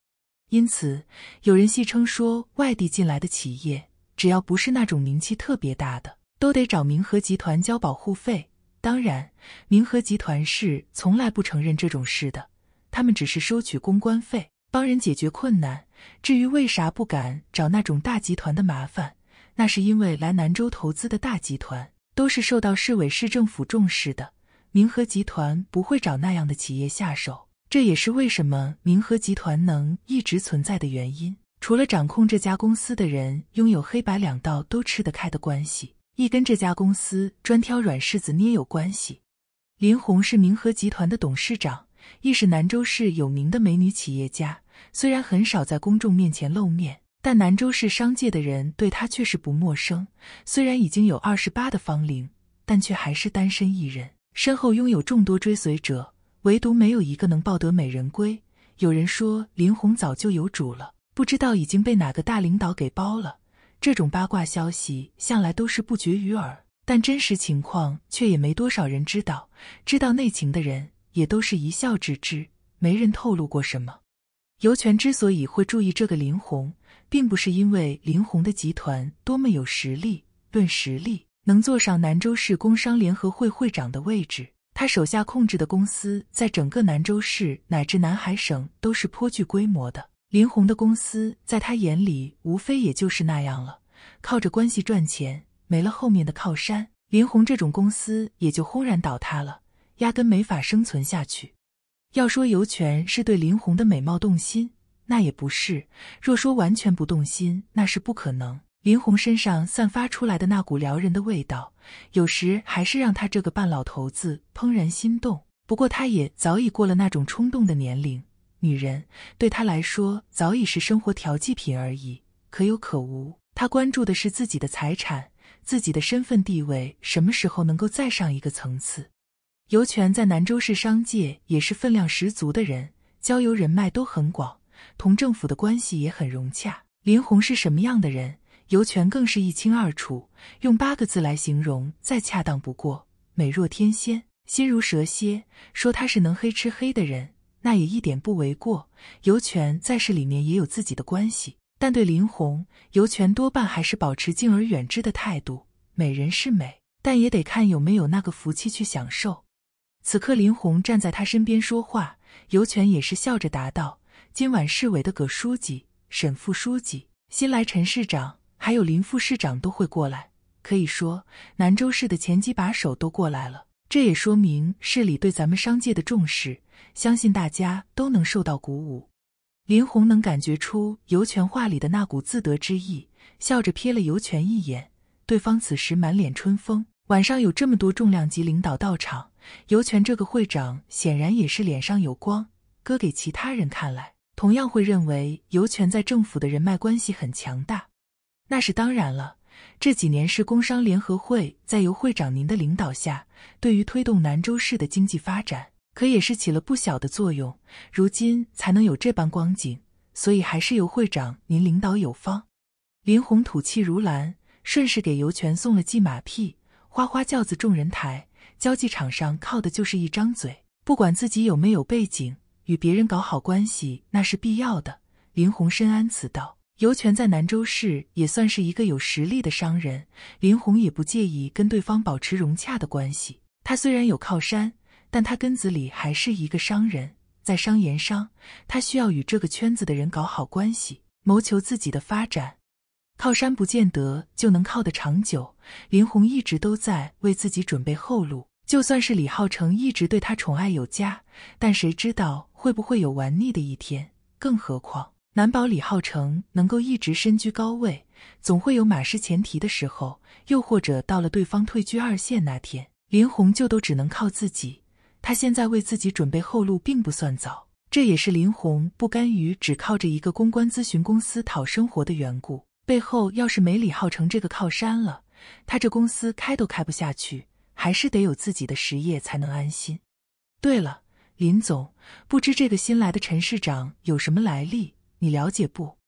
因此，有人戏称说，外地进来的企业，只要不是那种名气特别大的，都得找明和集团交保护费。当然，明和集团是从来不承认这种事的，他们只是收取公关费，帮人解决困难。至于为啥不敢找那种大集团的麻烦，那是因为来兰州投资的大集团都是受到市委市政府重视的，明和集团不会找那样的企业下手。这也是为什么明和集团能一直存在的原因。除了掌控这家公司的人拥有黑白两道都吃得开的关系，亦跟这家公司专挑软柿子捏有关系。林红是明和集团的董事长，亦是南州市有名的美女企业家。虽然很少在公众面前露面，但南州市商界的人对她却是不陌生。虽然已经有二十八的芳龄，但却还是单身一人，身后拥有众多追随者。唯独没有一个能抱得美人归。有人说林红早就有主了，不知道已经被哪个大领导给包了。这种八卦消息向来都是不绝于耳，但真实情况却也没多少人知道。知道内情的人也都是一笑置之，没人透露过什么。尤权之所以会注意这个林红，并不是因为林红的集团多么有实力。论实力，能坐上南州市工商联合会会长的位置。他手下控制的公司在整个南州市乃至南海省都是颇具规模的。林红的公司在他眼里无非也就是那样了，靠着关系赚钱，没了后面的靠山，林红这种公司也就轰然倒塌了，压根没法生存下去。要说尤权是对林红的美貌动心，那也不是；若说完全不动心，那是不可能。林红身上散发出来的那股撩人的味道，有时还是让他这个半老头子怦然心动。不过，他也早已过了那种冲动的年龄，女人对他来说早已是生活调剂品而已，可有可无。他关注的是自己的财产、自己的身份地位，什么时候能够再上一个层次。尤权在南州市商界也是分量十足的人，交游人脉都很广，同政府的关系也很融洽。林红是什么样的人？尤权更是一清二楚，用八个字来形容再恰当不过：美若天仙，心如蛇蝎。说他是能黑吃黑的人，那也一点不为过。尤权在世里面也有自己的关系，但对林红，尤权多半还是保持敬而远之的态度。美人是美，但也得看有没有那个福气去享受。此刻，林红站在他身边说话，尤权也是笑着答道：“今晚市委的葛书记、沈副书记，新来陈市长。”还有林副市长都会过来，可以说兰州市的前几把手都过来了，这也说明市里对咱们商界的重视，相信大家都能受到鼓舞。林红能感觉出尤权话里的那股自得之意，笑着瞥了尤权一眼。对方此时满脸春风，晚上有这么多重量级领导到场，尤权这个会长显然也是脸上有光。搁给其他人看来，同样会认为尤权在政府的人脉关系很强大。那是当然了，这几年是工商联合会在由会长您的领导下，对于推动兰州市的经济发展，可也是起了不小的作用。如今才能有这般光景，所以还是由会长您领导有方。林红吐气如兰，顺势给尤权送了记马屁，花花轿子众人抬，交际场上靠的就是一张嘴，不管自己有没有背景，与别人搞好关系那是必要的。林红深谙此道。尤权在南州市也算是一个有实力的商人，林红也不介意跟对方保持融洽的关系。他虽然有靠山，但他根子里还是一个商人，在商言商，他需要与这个圈子的人搞好关系，谋求自己的发展。靠山不见得就能靠得长久。林红一直都在为自己准备后路，就算是李浩成一直对他宠爱有加，但谁知道会不会有玩腻的一天？更何况……难保李浩成能够一直身居高位，总会有马失前蹄的时候。又或者到了对方退居二线那天，林红就都只能靠自己。他现在为自己准备后路并不算早，这也是林红不甘于只靠着一个公关咨询公司讨生活的缘故。背后要是没李浩成这个靠山了，他这公司开都开不下去，还是得有自己的实业才能安心。对了，林总，不知这个新来的陈市长有什么来历？你了解不？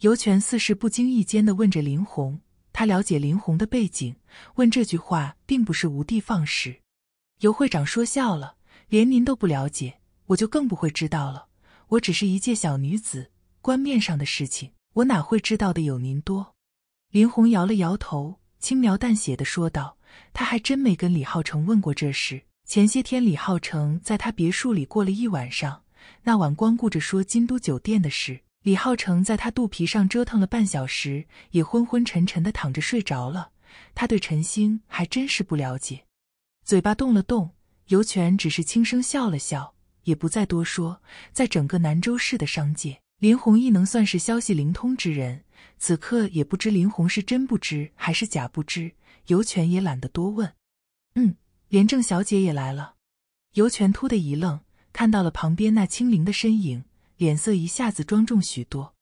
尤权似是不经意间的问着林红。他了解林红的背景，问这句话并不是无的放矢。尤会长说笑了，连您都不了解，我就更不会知道了。我只是一介小女子，官面上的事情，我哪会知道的有您多？林红摇了摇头，轻描淡写的说道：“她还真没跟李浩成问过这事。前些天李浩成在他别墅里过了一晚上，那晚光顾着说京都酒店的事。”李浩成在他肚皮上折腾了半小时，也昏昏沉沉的躺着睡着了。他对陈星还真是不了解，嘴巴动了动，尤权只是轻声笑了笑，也不再多说。在整个南州市的商界，林红亦能算是消息灵通之人，此刻也不知林红是真不知还是假不知，尤权也懒得多问。嗯，廉政小姐也来了。尤权突的一愣，看到了旁边那轻灵的身影。脸色一下子庄重许多。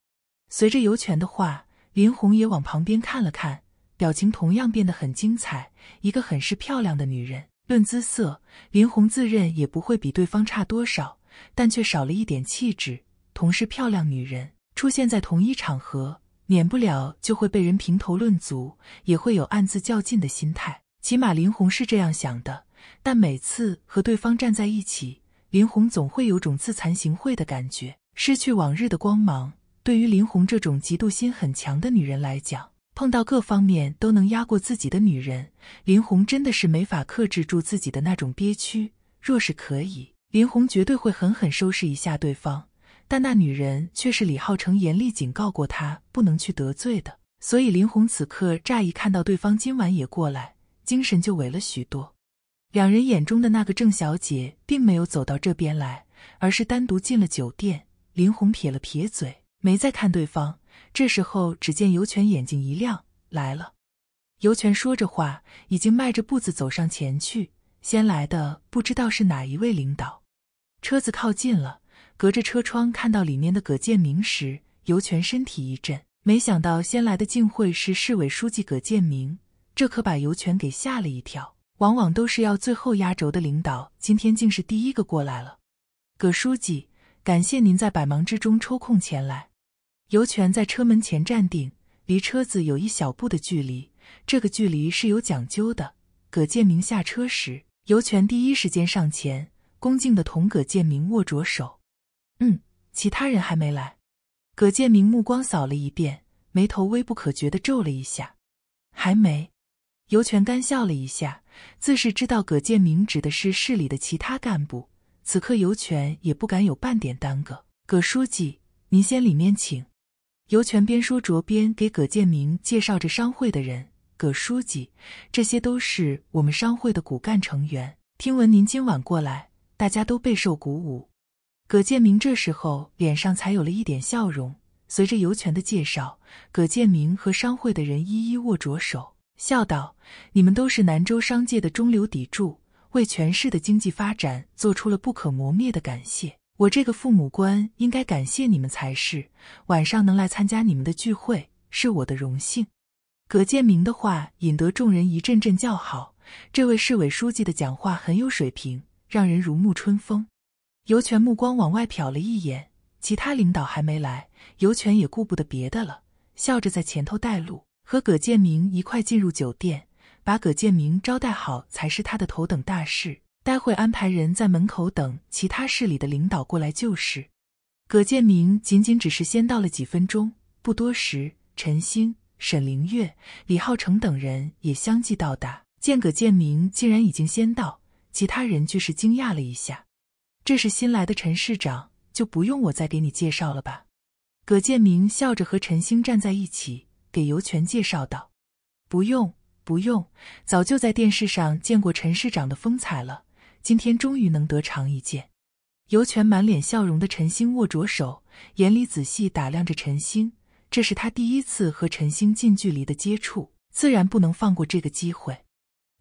随着尤权的话，林红也往旁边看了看，表情同样变得很精彩。一个很是漂亮的女人，论姿色，林红自认也不会比对方差多少，但却少了一点气质。同是漂亮女人，出现在同一场合，免不了就会被人评头论足，也会有暗自较劲的心态。起码林红是这样想的。但每次和对方站在一起，林红总会有种自惭形秽的感觉。失去往日的光芒，对于林红这种嫉妒心很强的女人来讲，碰到各方面都能压过自己的女人，林红真的是没法克制住自己的那种憋屈。若是可以，林红绝对会狠狠收拾一下对方。但那女人却是李浩成严厉警告过她不能去得罪的，所以林红此刻乍一看到对方今晚也过来，精神就萎了许多。两人眼中的那个郑小姐并没有走到这边来，而是单独进了酒店。林红撇了撇嘴，没再看对方。这时候，只见尤权眼睛一亮，来了。尤权说着话，已经迈着步子走上前去。先来的不知道是哪一位领导。车子靠近了，隔着车窗看到里面的葛建明时，尤权身体一震。没想到先来的竟会是市委书记葛建明，这可把尤权给吓了一跳。往往都是要最后压轴的领导，今天竟是第一个过来了。葛书记。感谢您在百忙之中抽空前来。尤权在车门前站定，离车子有一小步的距离。这个距离是有讲究的。葛建明下车时，尤权第一时间上前，恭敬的同葛建明握着手。嗯，其他人还没来。葛建明目光扫了一遍，眉头微不可觉的皱了一下。还没。尤权干笑了一下，自是知道葛建明指的是市里的其他干部。此刻尤权也不敢有半点耽搁。葛书记，您先里面请。尤权边说着边给葛建明介绍着商会的人。葛书记，这些都是我们商会的骨干成员。听闻您今晚过来，大家都备受鼓舞。葛建明这时候脸上才有了一点笑容。随着尤权的介绍，葛建明和商会的人一一握着手，笑道：“你们都是南州商界的中流砥柱。”为全市的经济发展做出了不可磨灭的感谢，我这个父母官应该感谢你们才是。晚上能来参加你们的聚会是我的荣幸。葛建明的话引得众人一阵阵叫好。这位市委书记的讲话很有水平，让人如沐春风。尤权目光往外瞟了一眼，其他领导还没来，尤权也顾不得别的了，笑着在前头带路，和葛建明一块进入酒店。把葛建明招待好才是他的头等大事。待会安排人在门口等其他市里的领导过来就是。葛建明仅仅只是先到了几分钟，不多时，陈星、沈凌月、李浩成等人也相继到达。见葛建明竟然已经先到，其他人俱是惊讶了一下。这是新来的陈市长，就不用我再给你介绍了吧？葛建明笑着和陈星站在一起，给尤权介绍道：“不用。”不用，早就在电视上见过陈市长的风采了，今天终于能得偿一见。尤权满脸笑容的陈星握着手，眼里仔细打量着陈星，这是他第一次和陈星近距离的接触，自然不能放过这个机会。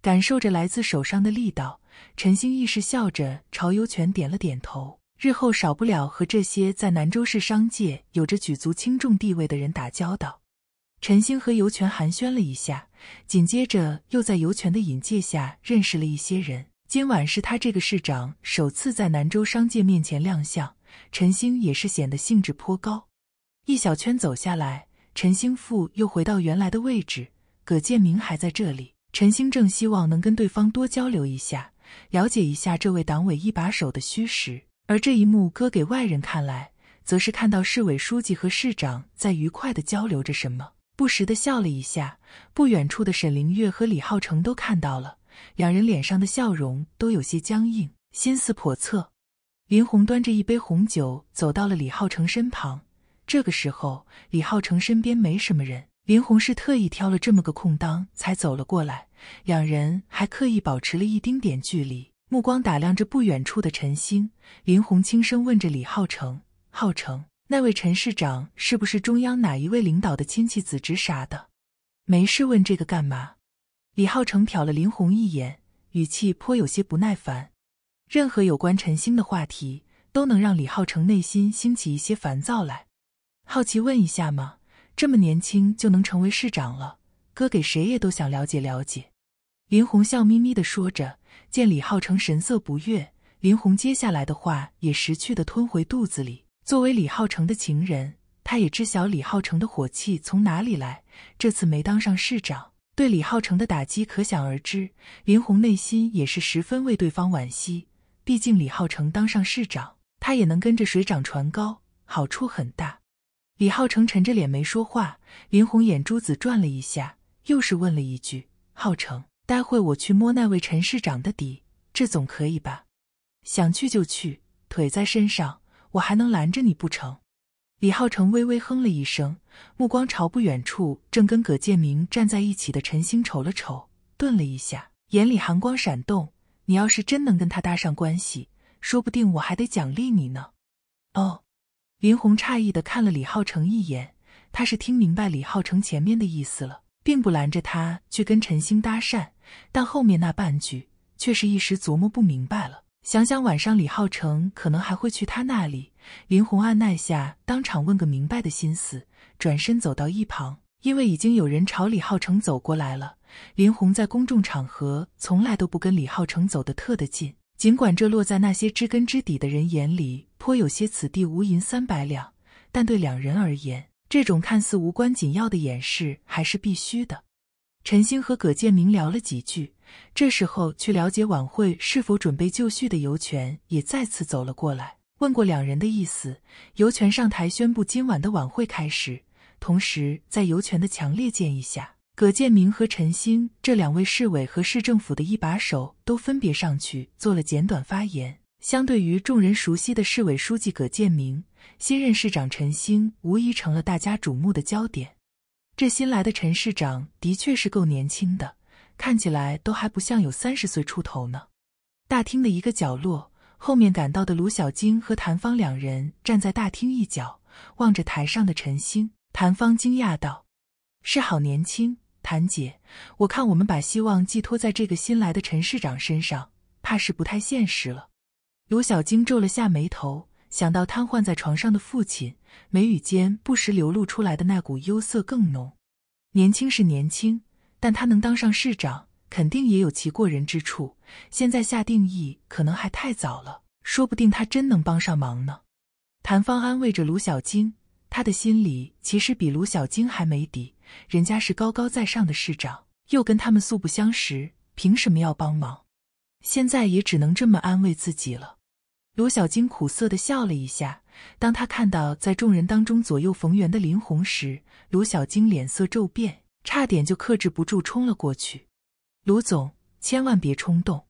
感受着来自手上的力道，陈星亦是笑着朝尤权点了点头。日后少不了和这些在南州市商界有着举足轻重地位的人打交道。陈星和尤权寒暄了一下，紧接着又在尤权的引荐下认识了一些人。今晚是他这个市长首次在南州商界面前亮相，陈星也是显得兴致颇高。一小圈走下来，陈兴富又回到原来的位置，葛建明还在这里。陈兴正希望能跟对方多交流一下，了解一下这位党委一把手的虚实。而这一幕搁给外人看来，则是看到市委书记和市长在愉快的交流着什么。不时的笑了一下，不远处的沈凌月和李浩成都看到了，两人脸上的笑容都有些僵硬，心思叵测。林红端着一杯红酒走到了李浩成身旁，这个时候李浩成身边没什么人，林红是特意挑了这么个空当才走了过来，两人还刻意保持了一丁点距离，目光打量着不远处的陈星。林红轻声问着李浩成：“浩成。”那位陈市长是不是中央哪一位领导的亲戚子侄啥的？没事问这个干嘛？李浩成瞟了林红一眼，语气颇有些不耐烦。任何有关陈星的话题都能让李浩成内心兴起一些烦躁来。好奇问一下嘛，这么年轻就能成为市长了，哥给谁也都想了解了解。林红笑眯眯的说着，见李浩成神色不悦，林红接下来的话也识趣的吞回肚子里。作为李浩成的情人，他也知晓李浩成的火气从哪里来。这次没当上市长，对李浩成的打击可想而知。林红内心也是十分为对方惋惜，毕竟李浩成当上市长，他也能跟着水涨船高，好处很大。李浩成沉着脸没说话，林红眼珠子转了一下，又是问了一句：“浩成，待会我去摸那位陈市长的底，这总可以吧？”想去就去，腿在身上。我还能拦着你不成？李浩成微微哼了一声，目光朝不远处正跟葛建明站在一起的陈星瞅了瞅，顿了一下，眼里寒光闪动：“你要是真能跟他搭上关系，说不定我还得奖励你呢。”哦，林红诧异的看了李浩成一眼，他是听明白李浩成前面的意思了，并不拦着他去跟陈星搭讪，但后面那半句却是一时琢磨不明白了。想想晚上李浩成可能还会去他那里，林红按捺下当场问个明白的心思，转身走到一旁，因为已经有人朝李浩成走过来了。林红在公众场合从来都不跟李浩成走得特的近，尽管这落在那些知根知底的人眼里颇有些此地无银三百两，但对两人而言，这种看似无关紧要的掩饰还是必须的。陈星和葛建明聊了几句。这时候去了解晚会是否准备就绪的尤权也再次走了过来，问过两人的意思。尤权上台宣布今晚的晚会开始，同时在尤权的强烈建议下，葛建明和陈星这两位市委和市政府的一把手都分别上去做了简短发言。相对于众人熟悉的市委书记葛建明，新任市长陈星无疑成了大家瞩目的焦点。这新来的陈市长的确是够年轻的。看起来都还不像有三十岁出头呢。大厅的一个角落，后面赶到的卢小晶和谭芳两人站在大厅一角，望着台上的陈星。谭芳惊讶道：“是好年轻，谭姐，我看我们把希望寄托在这个新来的陈市长身上，怕是不太现实了。”卢小晶皱了下眉头，想到瘫痪在床上的父亲，眉宇间不时流露出来的那股忧色更浓。年轻是年轻。但他能当上市长，肯定也有其过人之处。现在下定义可能还太早了，说不定他真能帮上忙呢。谭芳安慰着卢小晶，他的心里其实比卢小晶还没底。人家是高高在上的市长，又跟他们素不相识，凭什么要帮忙？现在也只能这么安慰自己了。卢小晶苦涩地笑了一下。当他看到在众人当中左右逢源的林红时，卢小晶脸色骤变。差点就克制不住，冲了过去。卢总，千万别冲动！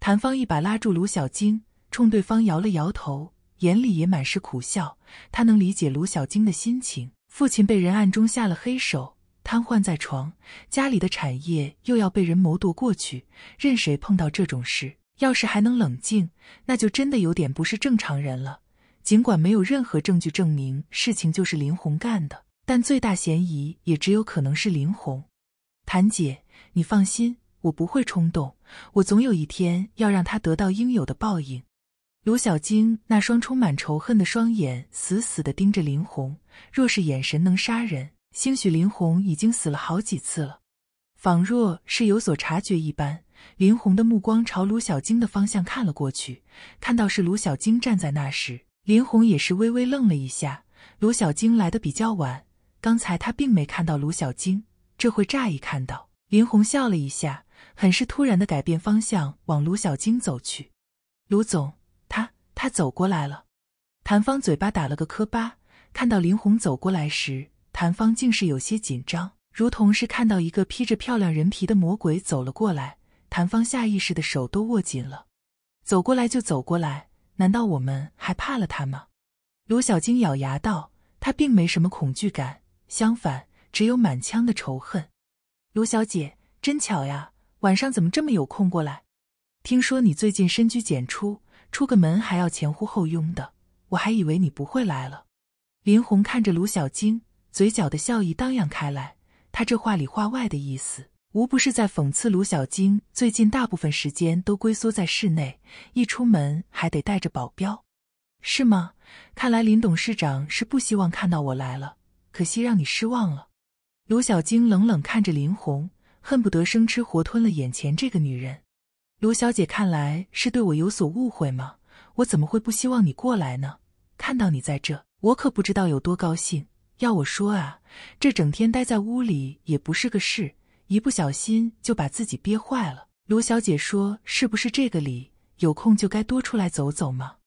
谭芳一把拉住卢小晶，冲对方摇了摇头，眼里也满是苦笑。他能理解卢小晶的心情：父亲被人暗中下了黑手，瘫痪在床，家里的产业又要被人谋夺过去。任谁碰到这种事，要是还能冷静，那就真的有点不是正常人了。尽管没有任何证据证明事情就是林红干的。但最大嫌疑也只有可能是林红。谭姐，你放心，我不会冲动。我总有一天要让他得到应有的报应。卢小晶那双充满仇恨的双眼死死地盯着林红，若是眼神能杀人，兴许林红已经死了好几次了。仿若是有所察觉一般，林红的目光朝卢小晶的方向看了过去，看到是卢小晶站在那时，林红也是微微愣了一下。卢小晶来的比较晚。刚才他并没看到卢小晶，这会乍一看到林红，笑了一下，很是突然的改变方向往卢小晶走去。卢总，他他走过来了。谭芳嘴巴打了个磕巴，看到林红走过来时，谭芳竟是有些紧张，如同是看到一个披着漂亮人皮的魔鬼走了过来。谭芳下意识的手都握紧了。走过来就走过来，难道我们还怕了他吗？卢小晶咬牙道，他并没什么恐惧感。相反，只有满腔的仇恨。卢小姐，真巧呀，晚上怎么这么有空过来？听说你最近深居简出，出个门还要前呼后拥的，我还以为你不会来了。林红看着卢小晶，嘴角的笑意荡漾开来。他这话里话外的意思，无不是在讽刺卢小晶最近大部分时间都龟缩在室内，一出门还得带着保镖，是吗？看来林董事长是不希望看到我来了。可惜让你失望了，卢小晶冷冷看着林红，恨不得生吃活吞了眼前这个女人。卢小姐看来是对我有所误会吗？我怎么会不希望你过来呢？看到你在这，我可不知道有多高兴。要我说啊，这整天待在屋里也不是个事，一不小心就把自己憋坏了。卢小姐说：“是不是这个理？有空就该多出来走走吗？”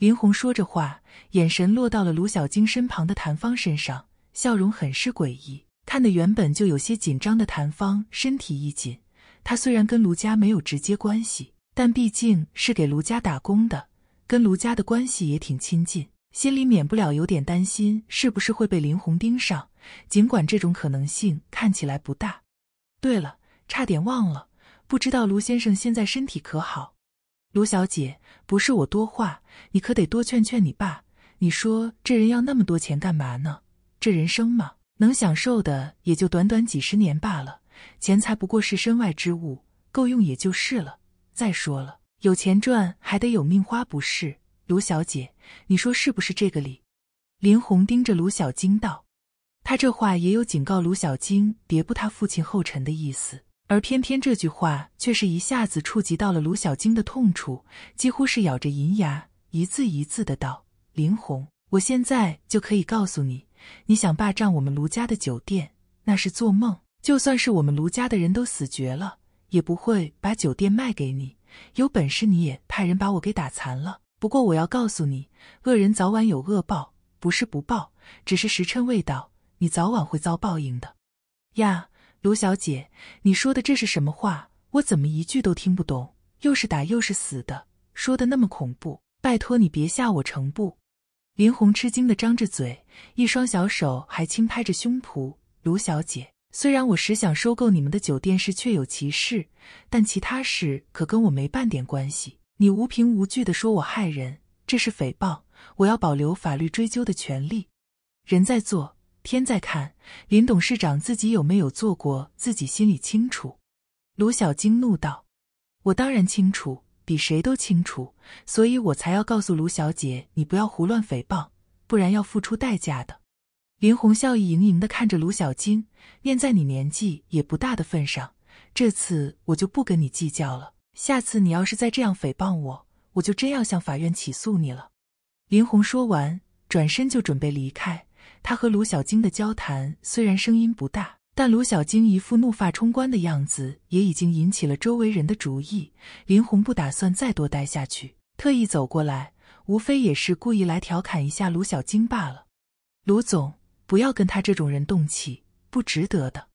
林红说着话，眼神落到了卢小晶身旁的谭芳身上。笑容很是诡异，看得原本就有些紧张的谭芳身体一紧。她虽然跟卢家没有直接关系，但毕竟是给卢家打工的，跟卢家的关系也挺亲近，心里免不了有点担心，是不是会被林红盯上？尽管这种可能性看起来不大。对了，差点忘了，不知道卢先生现在身体可好？卢小姐，不是我多话，你可得多劝劝你爸。你说这人要那么多钱干嘛呢？这人生嘛，能享受的也就短短几十年罢了。钱财不过是身外之物，够用也就是了。再说了，有钱赚还得有命花，不是？卢小姐，你说是不是这个理？林红盯着卢小晶道，他这话也有警告卢小晶别步他父亲后尘的意思。而偏偏这句话却是一下子触及到了卢小晶的痛处，几乎是咬着银牙，一字一字的道：“林红。”我现在就可以告诉你，你想霸占我们卢家的酒店，那是做梦。就算是我们卢家的人都死绝了，也不会把酒店卖给你。有本事你也派人把我给打残了。不过我要告诉你，恶人早晚有恶报，不是不报，只是时辰未到。你早晚会遭报应的。呀，卢小姐，你说的这是什么话？我怎么一句都听不懂？又是打又是死的，说的那么恐怖，拜托你别吓我成不？林红吃惊地张着嘴，一双小手还轻拍着胸脯。卢小姐，虽然我实想收购你们的酒店是确有其事，但其他事可跟我没半点关系。你无凭无据地说我害人，这是诽谤，我要保留法律追究的权利。人在做，天在看，林董事长自己有没有做过，自己心里清楚。卢小晶怒道：“我当然清楚。”比谁都清楚，所以我才要告诉卢小姐，你不要胡乱诽谤，不然要付出代价的。林红笑意盈盈的看着卢小晶，念在你年纪也不大的份上，这次我就不跟你计较了。下次你要是再这样诽谤我，我就真要向法院起诉你了。林红说完，转身就准备离开。她和卢小晶的交谈虽然声音不大。但卢小晶一副怒发冲冠的样子，也已经引起了周围人的注意。林红不打算再多待下去，特意走过来，无非也是故意来调侃一下卢小晶罢了。卢总，不要跟他这种人动气，不值得的。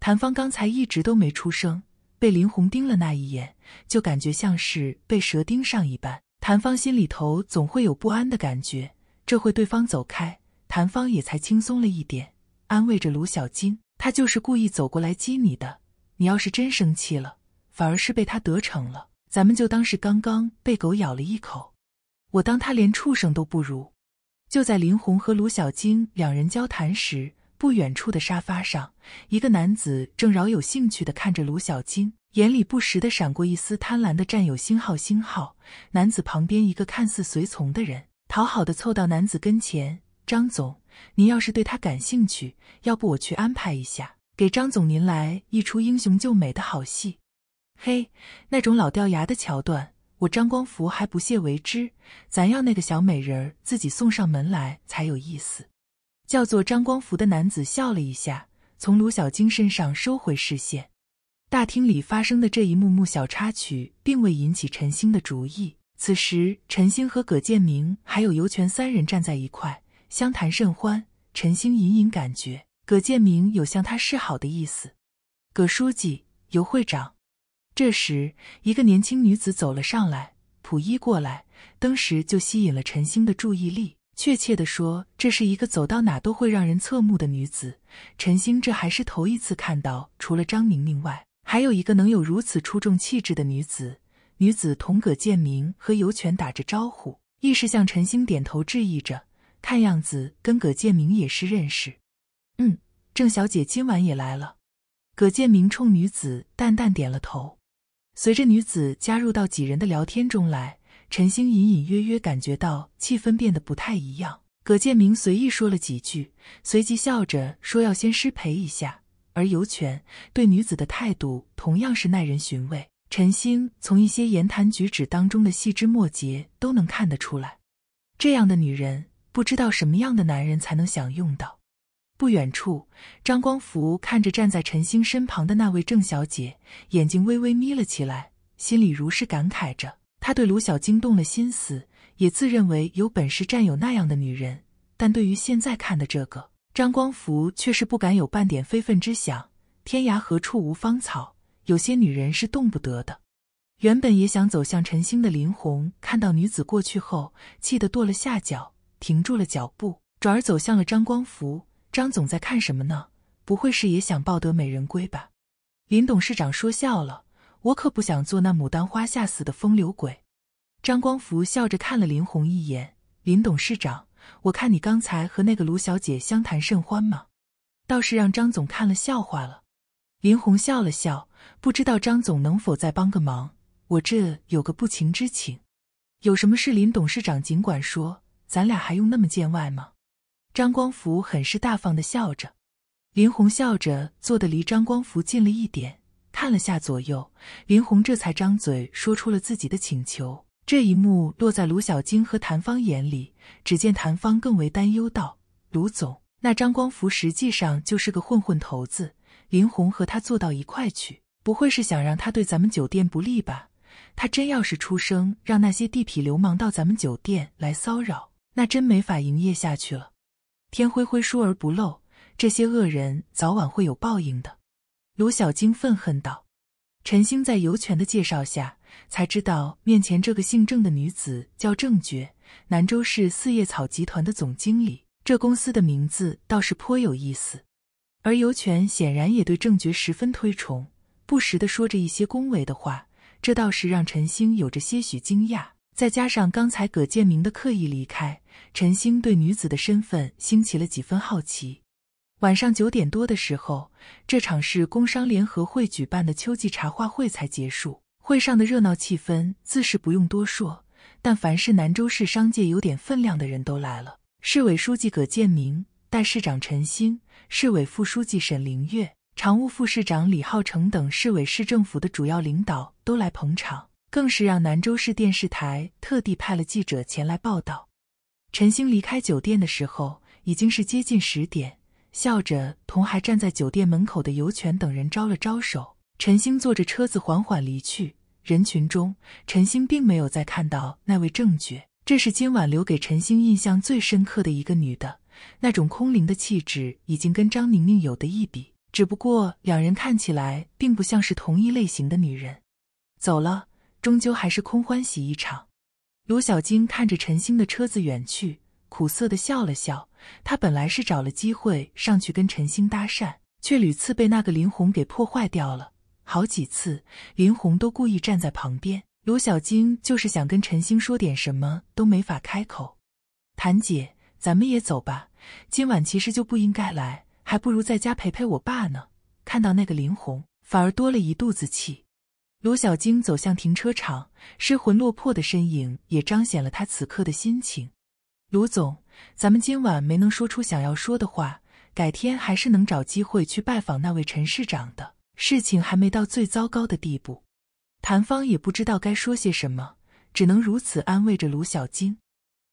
谭芳刚才一直都没出声，被林红盯了那一眼，就感觉像是被蛇盯上一般。谭芳心里头总会有不安的感觉。这会对方走开，谭芳也才轻松了一点，安慰着卢小晶。他就是故意走过来激你的，你要是真生气了，反而是被他得逞了。咱们就当是刚刚被狗咬了一口，我当他连畜生都不如。就在林红和卢小晶两人交谈时，不远处的沙发上，一个男子正饶有兴趣的看着卢小晶，眼里不时的闪过一丝贪婪的占有。星号星号男子旁边一个看似随从的人，讨好的凑到男子跟前，张总。您要是对他感兴趣，要不我去安排一下，给张总您来一出英雄救美的好戏。嘿，那种老掉牙的桥段，我张光福还不屑为之。咱要那个小美人儿自己送上门来才有意思。叫做张光福的男子笑了一下，从卢小晶身上收回视线。大厅里发生的这一幕幕小插曲，并未引起陈星的注意。此时，陈星和葛建明还有尤权三人站在一块。相谈甚欢，陈星隐隐感觉葛建明有向他示好的意思。葛书记、尤会长，这时一个年轻女子走了上来，溥仪过来，登时就吸引了陈星的注意力。确切地说，这是一个走到哪都会让人侧目的女子。陈星这还是头一次看到，除了张宁宁外，还有一个能有如此出众气质的女子。女子同葛建明和尤权打着招呼，亦是向陈星点头致意着。看样子跟葛建明也是认识，嗯，郑小姐今晚也来了。葛建明冲女子淡淡点了头，随着女子加入到几人的聊天中来，陈星隐隐约约感觉到气氛变得不太一样。葛建明随意说了几句，随即笑着说要先失陪一下。而尤权对女子的态度同样是耐人寻味，陈星从一些言谈举止当中的细枝末节都能看得出来，这样的女人。不知道什么样的男人才能享用到。不远处，张光福看着站在陈星身旁的那位郑小姐，眼睛微微眯了起来，心里如是感慨着：他对卢小晶动了心思，也自认为有本事占有那样的女人。但对于现在看的这个，张光福却是不敢有半点非分之想。天涯何处无芳草，有些女人是动不得的。原本也想走向陈星的林红，看到女子过去后，气得跺了下脚。停住了脚步，转而走向了张光福。张总在看什么呢？不会是也想抱得美人归吧？林董事长说笑了，我可不想做那牡丹花下死的风流鬼。张光福笑着看了林红一眼。林董事长，我看你刚才和那个卢小姐相谈甚欢嘛，倒是让张总看了笑话了。林红笑了笑，不知道张总能否再帮个忙？我这有个不情之请，有什么事林董事长尽管说。咱俩还用那么见外吗？张光福很是大方的笑着，林红笑着坐得离张光福近了一点，看了下左右，林红这才张嘴说出了自己的请求。这一幕落在卢小晶和谭芳眼里，只见谭芳更为担忧道：“卢总，那张光福实际上就是个混混头子，林红和他坐到一块去，不会是想让他对咱们酒店不利吧？他真要是出声，让那些地痞流氓到咱们酒店来骚扰。”那真没法营业下去了。天恢恢，疏而不漏，这些恶人早晚会有报应的。”卢小晶愤恨道。陈星在尤权的介绍下，才知道面前这个姓郑的女子叫郑觉，兰州市四叶草集团的总经理。这公司的名字倒是颇有意思。而尤权显然也对郑觉十分推崇，不时的说着一些恭维的话，这倒是让陈星有着些许惊讶。再加上刚才葛建明的刻意离开，陈星对女子的身份兴起了几分好奇。晚上九点多的时候，这场市工商联合会举办的秋季茶话会才结束。会上的热闹气氛自是不用多说，但凡是南州市商界有点分量的人都来了。市委书记葛建明、代市长陈星、市委副书记沈凌月、常务副市长李浩成等市委市政府的主要领导都来捧场。更是让南州市电视台特地派了记者前来报道。陈星离开酒店的时候，已经是接近十点，笑着同还站在酒店门口的尤权等人招了招手。陈星坐着车子缓缓离去。人群中，陈星并没有再看到那位正觉，这是今晚留给陈星印象最深刻的一个女的。那种空灵的气质，已经跟张宁宁有的一比，只不过两人看起来并不像是同一类型的女人。走了。终究还是空欢喜一场。卢小晶看着陈星的车子远去，苦涩的笑了笑。他本来是找了机会上去跟陈星搭讪，却屡次被那个林红给破坏掉了。好几次，林红都故意站在旁边，卢小晶就是想跟陈星说点什么，都没法开口。谭姐，咱们也走吧。今晚其实就不应该来，还不如在家陪陪我爸呢。看到那个林红，反而多了一肚子气。卢小晶走向停车场，失魂落魄的身影也彰显了他此刻的心情。卢总，咱们今晚没能说出想要说的话，改天还是能找机会去拜访那位陈市长的。事情还没到最糟糕的地步。谭芳也不知道该说些什么，只能如此安慰着卢小晶。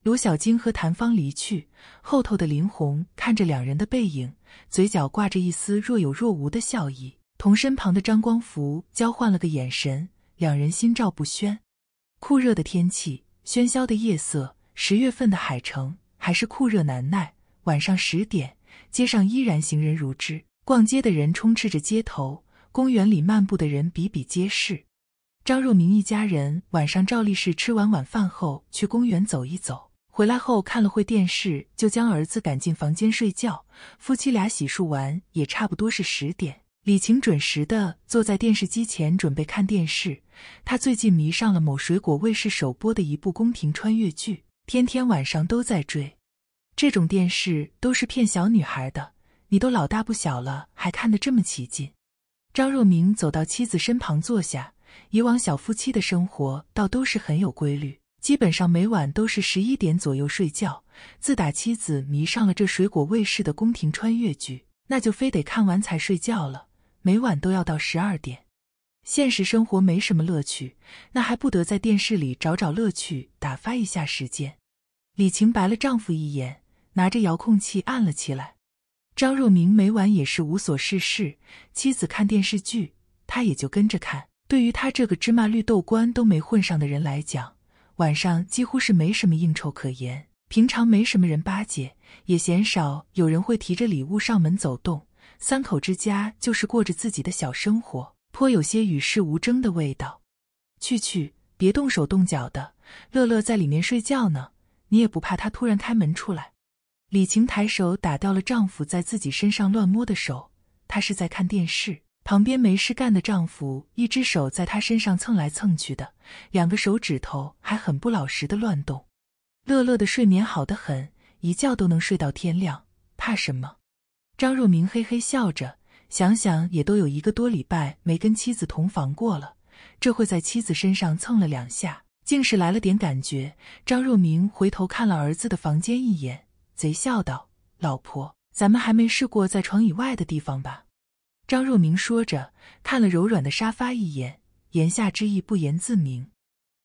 卢小晶和谭芳离去后，头的林红看着两人的背影，嘴角挂着一丝若有若无的笑意。同身旁的张光福交换了个眼神，两人心照不宣。酷热的天气，喧嚣的夜色，十月份的海城还是酷热难耐。晚上十点，街上依然行人如织，逛街的人充斥着街头，公园里漫步的人比比皆是。张若明一家人晚上照例是吃完晚饭后去公园走一走，回来后看了会电视，就将儿子赶进房间睡觉。夫妻俩洗漱完也差不多是十点。李晴准时的坐在电视机前准备看电视，她最近迷上了某水果卫视首播的一部宫廷穿越剧，天天晚上都在追。这种电视都是骗小女孩的，你都老大不小了，还看得这么起劲。张若明走到妻子身旁坐下，以往小夫妻的生活倒都是很有规律，基本上每晚都是十一点左右睡觉。自打妻子迷上了这水果卫视的宫廷穿越剧，那就非得看完才睡觉了。每晚都要到十二点，现实生活没什么乐趣，那还不得在电视里找找乐趣，打发一下时间？李晴白了丈夫一眼，拿着遥控器按了起来。张若明每晚也是无所事事，妻子看电视剧，他也就跟着看。对于他这个芝麻绿豆官都没混上的人来讲，晚上几乎是没什么应酬可言，平常没什么人巴结，也鲜少有人会提着礼物上门走动。三口之家就是过着自己的小生活，颇有些与世无争的味道。去去，别动手动脚的，乐乐在里面睡觉呢，你也不怕他突然开门出来？李晴抬手打掉了丈夫在自己身上乱摸的手，她是在看电视。旁边没事干的丈夫，一只手在她身上蹭来蹭去的，两个手指头还很不老实的乱动。乐乐的睡眠好得很，一觉都能睡到天亮，怕什么？张若明嘿嘿笑着，想想也都有一个多礼拜没跟妻子同房过了，这会在妻子身上蹭了两下，竟是来了点感觉。张若明回头看了儿子的房间一眼，贼笑道：“老婆，咱们还没试过在床以外的地方吧？”张若明说着，看了柔软的沙发一眼，言下之意不言自明。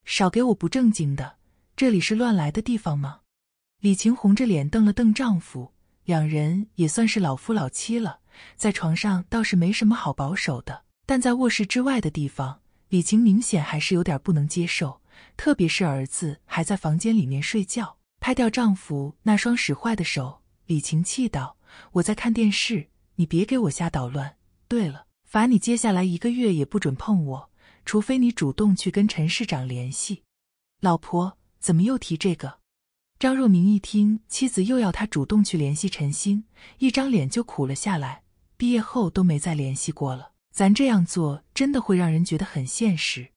少给我不正经的，这里是乱来的地方吗？李晴红着脸瞪了瞪丈夫。两人也算是老夫老妻了，在床上倒是没什么好保守的，但在卧室之外的地方，李晴明显还是有点不能接受。特别是儿子还在房间里面睡觉，拍掉丈夫那双使坏的手，李晴气道：“我在看电视，你别给我瞎捣乱。对了，罚你接下来一个月也不准碰我，除非你主动去跟陈市长联系。”老婆，怎么又提这个？张若明一听妻子又要他主动去联系陈星，一张脸就苦了下来。毕业后都没再联系过了，咱这样做真的会让人觉得很现实。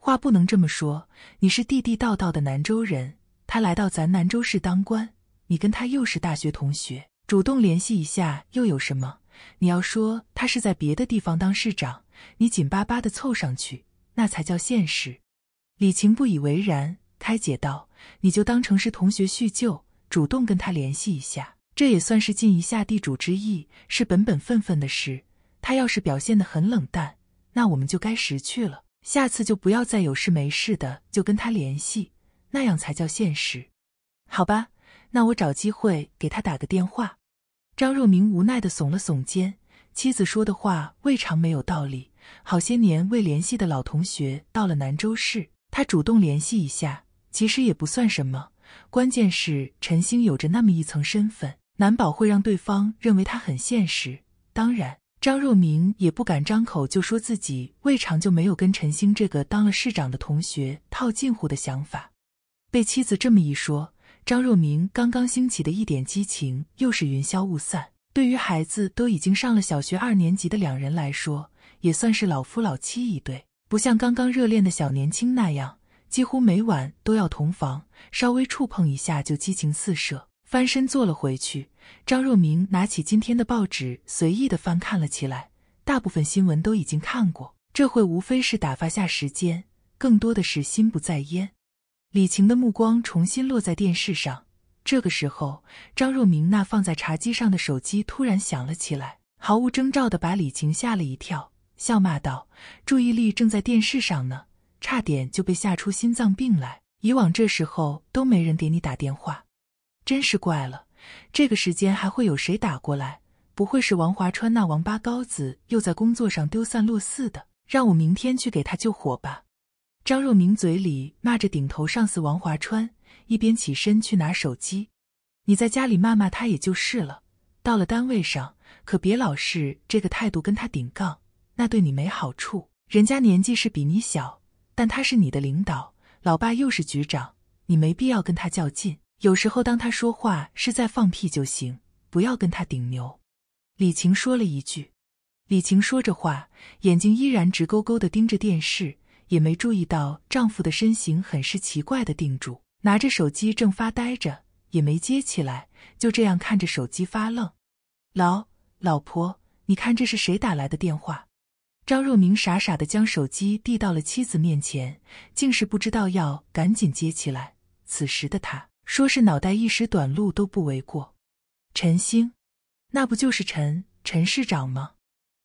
话不能这么说，你是地地道道的南州人，他来到咱南州市当官，你跟他又是大学同学，主动联系一下又有什么？你要说他是在别的地方当市长，你紧巴巴的凑上去，那才叫现实。李晴不以为然。开解道：“你就当成是同学叙旧，主动跟他联系一下，这也算是尽一下地主之谊，是本本分分的事。他要是表现得很冷淡，那我们就该识趣了，下次就不要再有事没事的就跟他联系，那样才叫现实，好吧？那我找机会给他打个电话。”张若明无奈地耸了耸肩，妻子说的话未尝没有道理。好些年未联系的老同学到了南州市，他主动联系一下。其实也不算什么，关键是陈星有着那么一层身份，难保会让对方认为他很现实。当然，张若明也不敢张口就说自己未尝就没有跟陈星这个当了市长的同学套近乎的想法。被妻子这么一说，张若明刚刚兴起的一点激情又是云消雾散。对于孩子都已经上了小学二年级的两人来说，也算是老夫老妻一对，不像刚刚热恋的小年轻那样。几乎每晚都要同房，稍微触碰一下就激情四射。翻身坐了回去，张若明拿起今天的报纸，随意的翻看了起来。大部分新闻都已经看过，这会无非是打发下时间，更多的是心不在焉。李晴的目光重新落在电视上。这个时候，张若明那放在茶几上的手机突然响了起来，毫无征兆的把李晴吓了一跳，笑骂道：“注意力正在电视上呢。”差点就被吓出心脏病来。以往这时候都没人给你打电话，真是怪了。这个时间还会有谁打过来？不会是王华川那王八羔子又在工作上丢三落四的？让我明天去给他救火吧。张若明嘴里骂着顶头上司王华川，一边起身去拿手机。你在家里骂骂他也就是了，到了单位上可别老是这个态度跟他顶杠，那对你没好处。人家年纪是比你小。但他是你的领导，老爸又是局长，你没必要跟他较劲。有时候当他说话是在放屁就行，不要跟他顶牛。”李晴说了一句。李晴说着话，眼睛依然直勾勾的盯着电视，也没注意到丈夫的身形很是奇怪的定住，拿着手机正发呆着，也没接起来，就这样看着手机发愣。老老婆，你看这是谁打来的电话？张若明傻傻的将手机递到了妻子面前，竟是不知道要赶紧接起来。此时的他，说是脑袋一时短路都不为过。陈星，那不就是陈陈市长吗？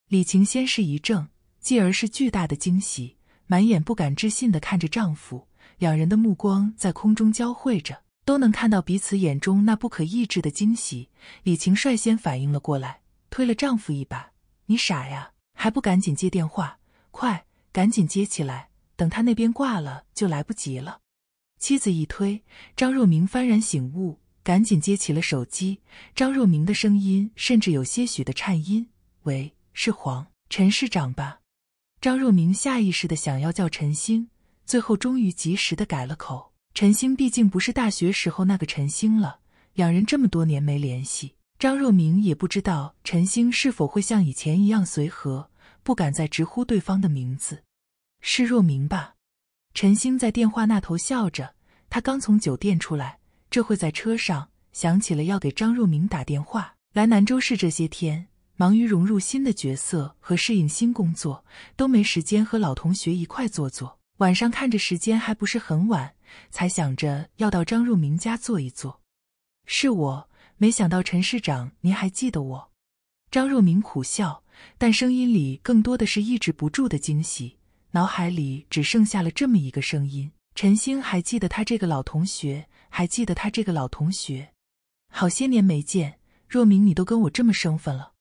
李晴先是一怔，继而是巨大的惊喜，满眼不敢置信的看着丈夫。两人的目光在空中交汇着，都能看到彼此眼中那不可抑制的惊喜。李晴率先反应了过来，推了丈夫一把：“你傻呀！”还不赶紧接电话！快，赶紧接起来，等他那边挂了就来不及了。妻子一推，张若明幡然醒悟，赶紧接起了手机。张若明的声音甚至有些许的颤音：“喂，是黄陈市长吧？”张若明下意识的想要叫陈星，最后终于及时的改了口。陈星毕竟不是大学时候那个陈星了，两人这么多年没联系。张若明也不知道陈星是否会像以前一样随和，不敢再直呼对方的名字。是若明吧？陈星在电话那头笑着。他刚从酒店出来，这会在车上，想起了要给张若明打电话。来南州市这些天，忙于融入新的角色和适应新工作，都没时间和老同学一块坐坐。晚上看着时间还不是很晚，才想着要到张若明家坐一坐。是我。没想到陈市长，您还记得我？张若明苦笑，但声音里更多的是抑制不住的惊喜。脑海里只剩下了这么一个声音：陈星还记得他这个老同学，还记得他这个老同学。好些年没见，若明，你都跟我这么生分了？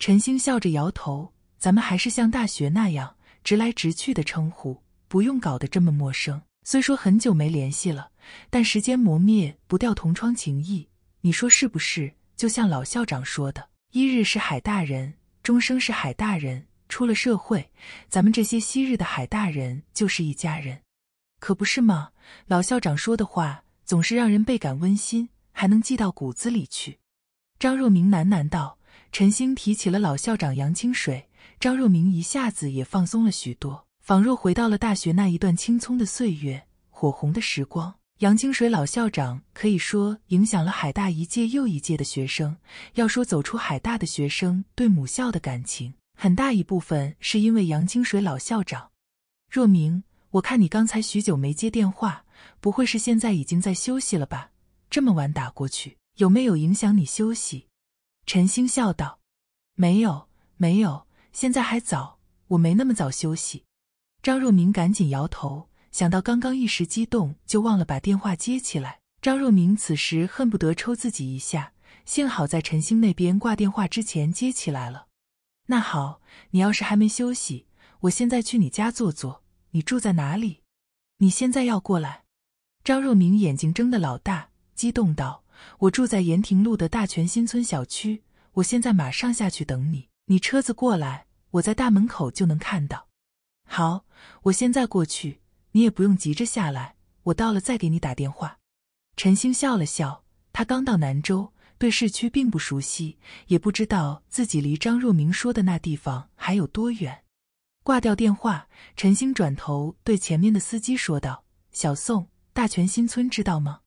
陈星笑着摇头：“咱们还是像大学那样直来直去的称呼，不用搞得这么陌生。虽说很久没联系了，但时间磨灭不掉同窗情谊。”你说是不是？就像老校长说的，一日是海大人，终生是海大人。出了社会，咱们这些昔日的海大人就是一家人，可不是吗？老校长说的话总是让人倍感温馨，还能记到骨子里去。张若明喃喃道。陈星提起了老校长杨清水，张若明一下子也放松了许多，仿若回到了大学那一段青葱的岁月，火红的时光。杨清水老校长可以说影响了海大一届又一届的学生。要说走出海大的学生对母校的感情，很大一部分是因为杨清水老校长。若明，我看你刚才许久没接电话，不会是现在已经在休息了吧？这么晚打过去，有没有影响你休息？陈星笑道：“没有，没有，现在还早，我没那么早休息。”张若明赶紧摇头。想到刚刚一时激动就忘了把电话接起来，张若明此时恨不得抽自己一下。幸好在陈星那边挂电话之前接起来了。那好，你要是还没休息，我现在去你家坐坐。你住在哪里？你现在要过来？张若明眼睛睁的老大，激动道：“我住在延亭路的大泉新村小区，我现在马上下去等你。你车子过来，我在大门口就能看到。”好，我现在过去。你也不用急着下来，我到了再给你打电话。陈星笑了笑，他刚到南州，对市区并不熟悉，也不知道自己离张若明说的那地方还有多远。挂掉电话，陈星转头对前面的司机说道：“小宋，大泉新村知道吗？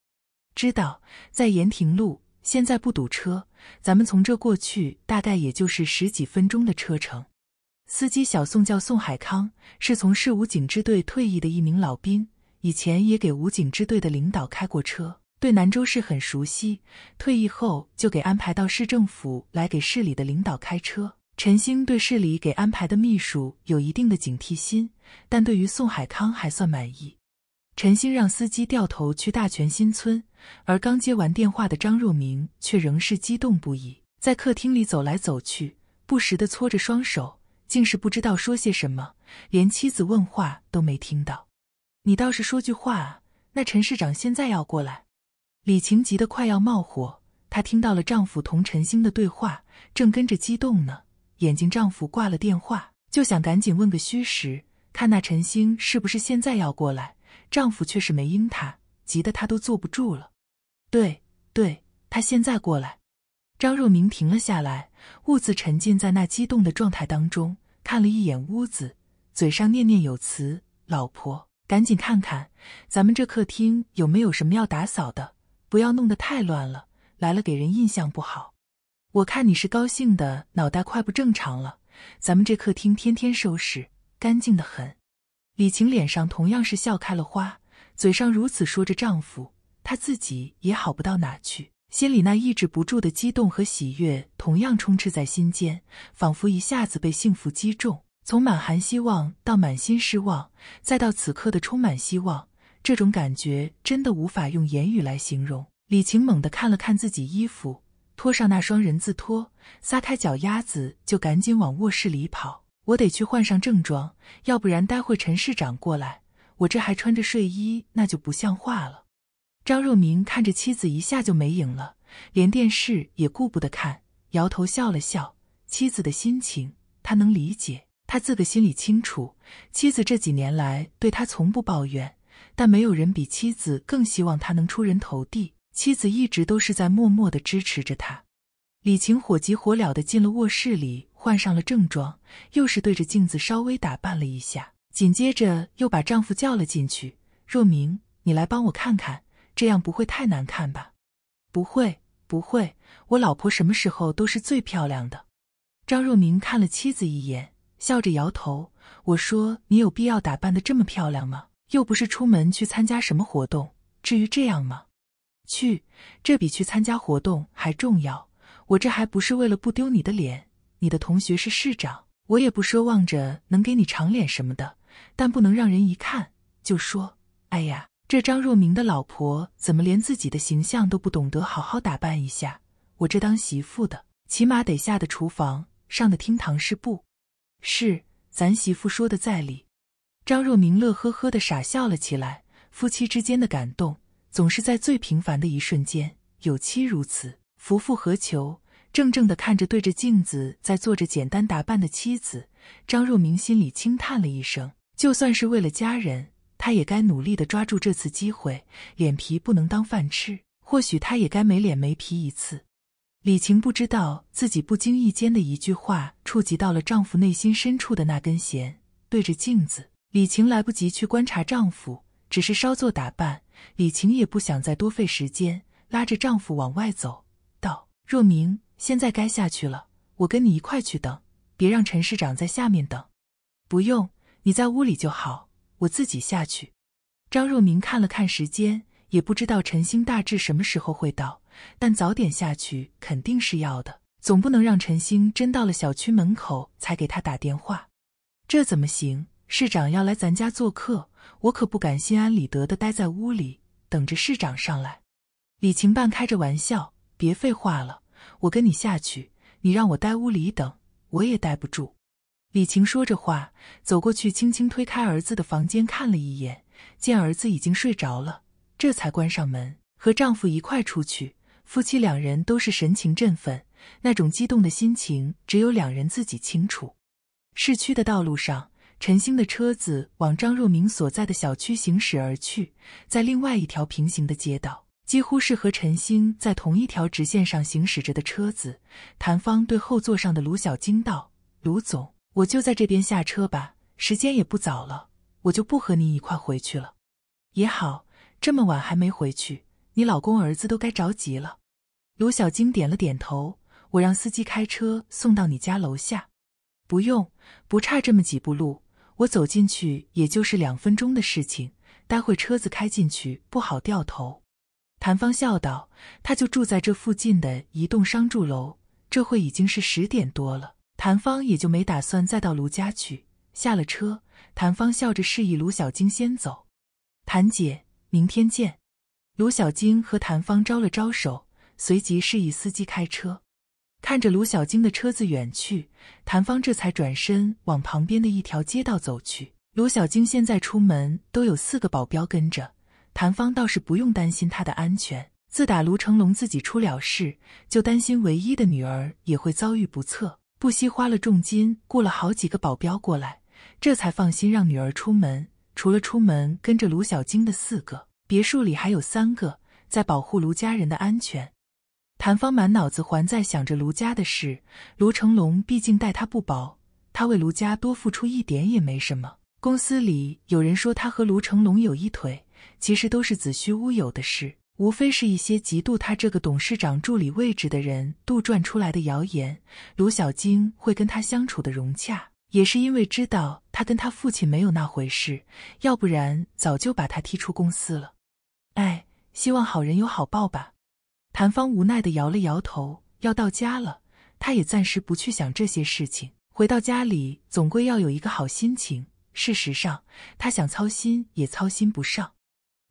知道，在延亭路。现在不堵车，咱们从这过去，大概也就是十几分钟的车程。”司机小宋叫宋海康，是从市武警支队退役的一名老兵，以前也给武警支队的领导开过车，对南州市很熟悉。退役后就给安排到市政府来给市里的领导开车。陈星对市里给安排的秘书有一定的警惕心，但对于宋海康还算满意。陈星让司机掉头去大泉新村，而刚接完电话的张若明却仍是激动不已，在客厅里走来走去，不时地搓着双手。竟是不知道说些什么，连妻子问话都没听到。你倒是说句话啊！那陈市长现在要过来？李晴急得快要冒火。她听到了丈夫同陈星的对话，正跟着激动呢。眼睛丈夫挂了电话，就想赶紧问个虚实，看那陈星是不是现在要过来。丈夫却是没应她，急得她都坐不住了。对对，他现在过来。张若明停了下来，兀自沉浸在那激动的状态当中，看了一眼屋子，嘴上念念有词：“老婆，赶紧看看咱们这客厅有没有什么要打扫的，不要弄得太乱了，来了给人印象不好。”我看你是高兴的，脑袋快不正常了。咱们这客厅天天收拾，干净的很。李晴脸上同样是笑开了花，嘴上如此说着，丈夫她自己也好不到哪去。心里那抑制不住的激动和喜悦，同样充斥在心间，仿佛一下子被幸福击中。从满含希望到满心失望，再到此刻的充满希望，这种感觉真的无法用言语来形容。李晴猛地看了看自己衣服，脱上那双人字拖，撒开脚丫子就赶紧往卧室里跑。我得去换上正装，要不然待会陈市长过来，我这还穿着睡衣，那就不像话了。张若明看着妻子，一下就没影了，连电视也顾不得看，摇头笑了笑。妻子的心情他能理解，他自个心里清楚。妻子这几年来对他从不抱怨，但没有人比妻子更希望他能出人头地。妻子一直都是在默默的支持着他。李晴火急火燎的进了卧室里，换上了正装，又是对着镜子稍微打扮了一下，紧接着又把丈夫叫了进去。若明，你来帮我看看。这样不会太难看吧？不会，不会，我老婆什么时候都是最漂亮的。张若明看了妻子一眼，笑着摇头。我说：“你有必要打扮的这么漂亮吗？又不是出门去参加什么活动，至于这样吗？”去，这比去参加活动还重要。我这还不是为了不丢你的脸？你的同学是市长，我也不奢望着能给你长脸什么的，但不能让人一看就说：“哎呀。”这张若明的老婆怎么连自己的形象都不懂得好好打扮一下？我这当媳妇的，起码得下的厨房，上的厅堂，是不？是咱媳妇说的在理。张若明乐呵呵的傻笑了起来。夫妻之间的感动，总是在最平凡的一瞬间。有妻如此，夫复何求？怔怔的看着对着镜子在做着简单打扮的妻子，张若明心里轻叹了一声。就算是为了家人。她也该努力的抓住这次机会，脸皮不能当饭吃。或许她也该没脸没皮一次。李晴不知道自己不经意间的一句话触及到了丈夫内心深处的那根弦。对着镜子，李晴来不及去观察丈夫，只是稍作打扮。李晴也不想再多费时间，拉着丈夫往外走，道：“若明，现在该下去了，我跟你一块去等，别让陈市长在下面等。不用，你在屋里就好。”我自己下去。张若明看了看时间，也不知道陈星大致什么时候会到，但早点下去肯定是要的，总不能让陈星真到了小区门口才给他打电话，这怎么行？市长要来咱家做客，我可不敢心安理得的待在屋里等着市长上来。李晴半开着玩笑：“别废话了，我跟你下去，你让我待屋里等，我也待不住。”李晴说着话，走过去，轻轻推开儿子的房间，看了一眼，见儿子已经睡着了，这才关上门，和丈夫一块出去。夫妻两人都是神情振奋，那种激动的心情，只有两人自己清楚。市区的道路上，陈星的车子往张若明所在的小区行驶而去。在另外一条平行的街道，几乎是和陈星在同一条直线上行驶着的车子。谭芳对后座上的卢小晶道：“卢总。”我就在这边下车吧，时间也不早了，我就不和您一块回去了。也好，这么晚还没回去，你老公儿子都该着急了。卢小晶点了点头，我让司机开车送到你家楼下。不用，不差这么几步路，我走进去也就是两分钟的事情。待会车子开进去不好掉头。谭芳笑道：“他就住在这附近的一栋商住楼，这会已经是十点多了。”谭芳也就没打算再到卢家去。下了车，谭芳笑着示意卢小晶先走：“谭姐，明天见。”卢小晶和谭芳招了招手，随即示意司机开车。看着卢小晶的车子远去，谭芳这才转身往旁边的一条街道走去。卢小晶现在出门都有四个保镖跟着，谭芳倒是不用担心她的安全。自打卢成龙自己出了事，就担心唯一的女儿也会遭遇不测。不惜花了重金雇了好几个保镖过来，这才放心让女儿出门。除了出门跟着卢小晶的四个，别墅里还有三个在保护卢家人的安全。谭芳满脑子还在想着卢家的事。卢成龙毕竟待他不薄，他为卢家多付出一点也没什么。公司里有人说他和卢成龙有一腿，其实都是子虚乌有的事。无非是一些嫉妒他这个董事长助理位置的人杜撰出来的谣言。卢小晶会跟他相处的融洽，也是因为知道他跟他父亲没有那回事，要不然早就把他踢出公司了。哎，希望好人有好报吧。谭芳无奈的摇了摇头。要到家了，她也暂时不去想这些事情。回到家里，总归要有一个好心情。事实上，她想操心也操心不上。